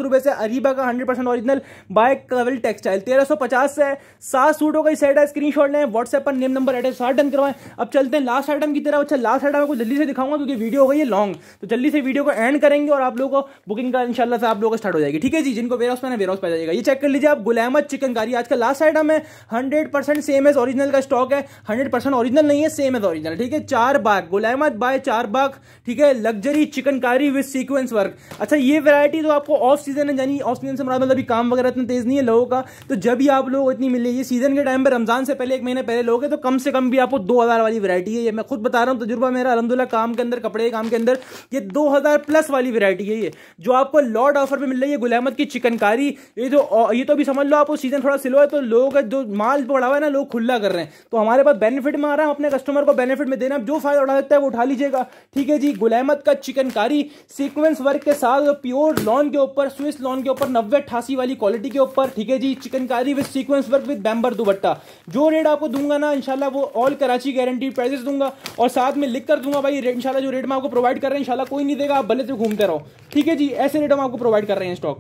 रुपए से अरीबा का hundred percent original by Kamal textile तेरह से सात सूटों का सेट है स्क्रीन शॉट लें व्हाट्सएप पर नेम नंबर एड्रेस डन करवाएं अब चलते हैं लास्ट आइटम की तरफ अच्छा लास्ट आइटम आपको जल्दी से दिखाऊंगा क्योंकि वीडियो हो गई है लॉन्ग तो जल्दी से वीडियो को एंड करेंगे और आप लोगों को बुकिंग का इंशाल्लाह से आप लोगों को स्टार्ट हो जाएगी ठीक है जी जी जिनको वेयर हाउस में वेयर हाउस पाया जाएगा ये चेक कर लीजिए आप गुलामद चिकनकारी आज का लास्ट आइटम है hundred percent same as original का स्टॉक है हंड्रेड परसेंट ऑरिजिनल नहीं है सेम एज ऑरिजिनल ठीक है चार बाग गुलामद बाय चार बाग ठीक है luxury chikankari with sequence work अच्छा ये वैरायटी तो आपको ऑफ सीजन है यानी ऑफ सीजन से मतलब अभी काम वगैरह इतना तेज नहीं है लोगों का तो जब भी आप लोग इतनी मिल ये सीजन के टाइम पर रमजान से पहले एक महीने पहले लोगे तो कम से कम भी आपको दो वाली वरायटी है ये मैं खुद बता रहा हूँ तजुर्बा मेरा अलहमदुल्ला काम के अंदर कपड़े काम के अंदर ये दो प्लस वाली वरायटी है ये जो आपको लॉर्ड ऑफर पर मिल रही है गुलामद की चिकनकारी ये जो ये तो अभी समझ लो आप वो सीजन थोड़ा स्लो है तो लोग जो माल बढ़ा हुआ है ना लोग खुला कर रहे हैं तो हमारे पास बेनिफिट में आ रहा है अपने कस्टमर को बेनिफिट में देना जो फायदा उठा सकता है वो उठा लीजिएगा ठीक है जी गुलामत का चिकनकारी सिक्वेंस वर्क के साथ प्योर लॉन के ऊपर स्विस लॉन के ऊपर नब्बे अठासी वाली क्वालिटी के ऊपर ठीक है जी chikankari with sequence work with बैम्बर दुबट्टा जो रेट आपको दूंगा ना इनशाला वो ऑल कराची गारंटी प्राइजेस दूंगा और साथ में लिख कर दूंगा भाई रेट इनशाला जो रेट में आपको प्रोवाइड कर रहे हैं इनशाला कोई नहीं देगा आप भले से घूमते रहो ठीक है जी ऐसे रेट हम आपको प्रोवाइड कर रहे हैं स्टॉक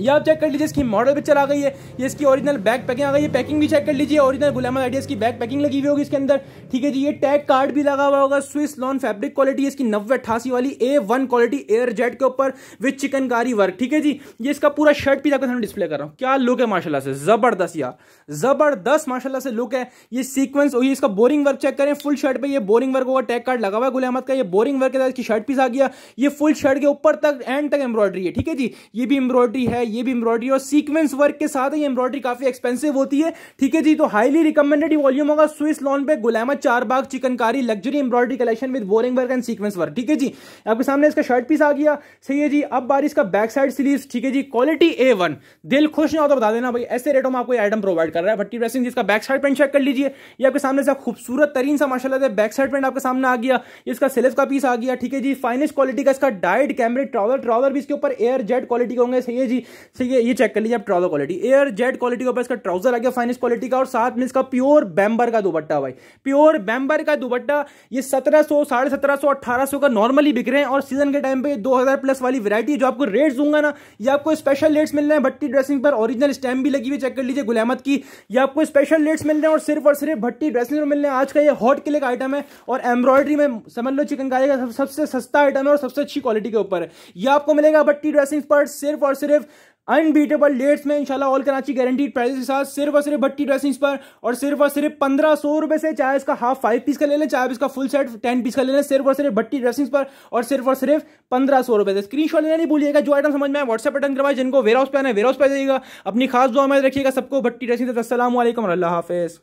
ये आप चेक कर लीजिए इसकी मॉडल पिक्चर आ गई है ये इसकी ओरिजिनल बैक पैकिंग आ गई है पैकिंग भी चेक कर लीजिए ओरिजिनल गुलाम आइडिया की बैक पैकिंग लगी हुई होगी इसके अंदर ठीक है जी ये टैग कार्ड भी लगा हुआ होगा स्विस लॉन फैब्रिक क्वालिटी इसकी नब्बे अठासी वाली A one quality air jet के ऊपर विथ चिकनकारी वर्क ठीक है जी ये इसका पूरा शर्ट भी जाकर डिस्प्ले कर रहा हूँ क्या लुक है माशाला से जबरदस्त यार जबरदस्त माशाला से लुक है ये सीक्वेंस हुई इसका बोरिंग वर्क चेक करें फुल शर्ट पर यह बोरिंग वर्क होगा टैग कार्ड लगा हुआ है गुलाम का ये बोरिंग वर्क है इसकी शर्ट पीस आ गया ये फुल शर्ट के ऊपर तक एंड तक एम्ब्रॉयडरी है ठीक है जी ये भी एम्ब्रॉयडरी है है ये भी एम्ब्रॉयडरी और सीक्वेंस वर्क के साथ ये एम्ब्रॉयडरी काफी एक्सपेंसिव होती है ठीक है जी तो हाईली रिकमेंडेड वॉल्यूम होगा स्विस लॉन पे गुलामा चार बाग chikankari luxury embroidery collection with boring work and sequence work ठीक है जी आपके सामने इसका शर्ट पीस आ गया सही है जी अब बारिश का बैक साइड सीरीज ठीक है जी क्वालिटी ए दिल खुश नहीं होता तो बता देना भाई ऐसे रेटों में आपको आइटम प्रोवाइड कर रहा है भट्टी ड्रेसिंग जिसका बैक साइड पेंट चेक कर लीजिए ये आपके सामने से खूबसूरत तरीन सा माशाला है बैक साइड पेंट आपके सामने आ गया इसका सिलेस का पीस आ गया ठीक है जी फाइनेस्ट क्वालिटी का इसका डाइट कैमरे ट्रॉवल ट्रॉवल भी इसके ऊपर एयर जेट क्वालिटी के होंगे सही है जी ठीक है ये चेक कर लीजिए आप trouser quality air jet quality के ऊपर इसका ट्राउजर आ गया फाइनेस्ट क्वालिटी का और साथ में इसका प्योर बैम्बर का दुपट्टा भाई प्योर बैम्बर का दुपट्टा ये सत्रह सौ साढ़े सत्रह सौ अट्ठारह सौ का नॉर्मली बिक रहे हैं और सीजन के टाइम पे दो हजार प्लस वाली वैरायटी जो आपको रेट्स दूंगा ना ये आपको स्पेशल रेट्स मिल रहे हैं भट्टी ड्रेसिंग पर ओरिजिनल स्टैम्प भी लगी हुई चेक कर लीजिए गुलामत की ये आपको स्पेशल रेट्स मिल रहे हैं और सिर्फ और सिर्फ भट्टी ड्रेसिंग पर मिल रहे हैं आज का ये हॉट किले का आइटम है और एम्ब्रॉयडरी में समझ लो चिकन का सबसे सस्ता आइटम है और सबसे अच्छी क्वालिटी के ऊपर है यह आपको मिलेगा भट्टी ड्रेसिंग पर सिर्फ और सिर्फ अनबीटेबल डेट्स में इंशाल्लाह ऑल कराची गारंटीड प्राइस के साथ सिर्फ और सिर्फ भट्टी ड्रेसिंग्स पर और सिर्फ और सिर्फ पंद्रह सौ रुपए से चाहे इसका हाफ फाइव पीस का ले लें चाहे इसका फुल सेट टेन पीस का ले लें सिर्फ और सिर्फ भट्टी ड्रेसिंग्स पर और सिर्फ और सिर्फ पंद्रह सौ रुपए से स्क्रीन शॉट लेना नहीं भूलिएगा जो आइटम समझ में आए व्हाट्सएप अटन करवाए जिनको हाउस पर आना है हाउस पे जाइएगा अपनी खास दुआ में रखिएगा सबको भट्टी ड्रेसिंग असलम अल्लाह हाफिज़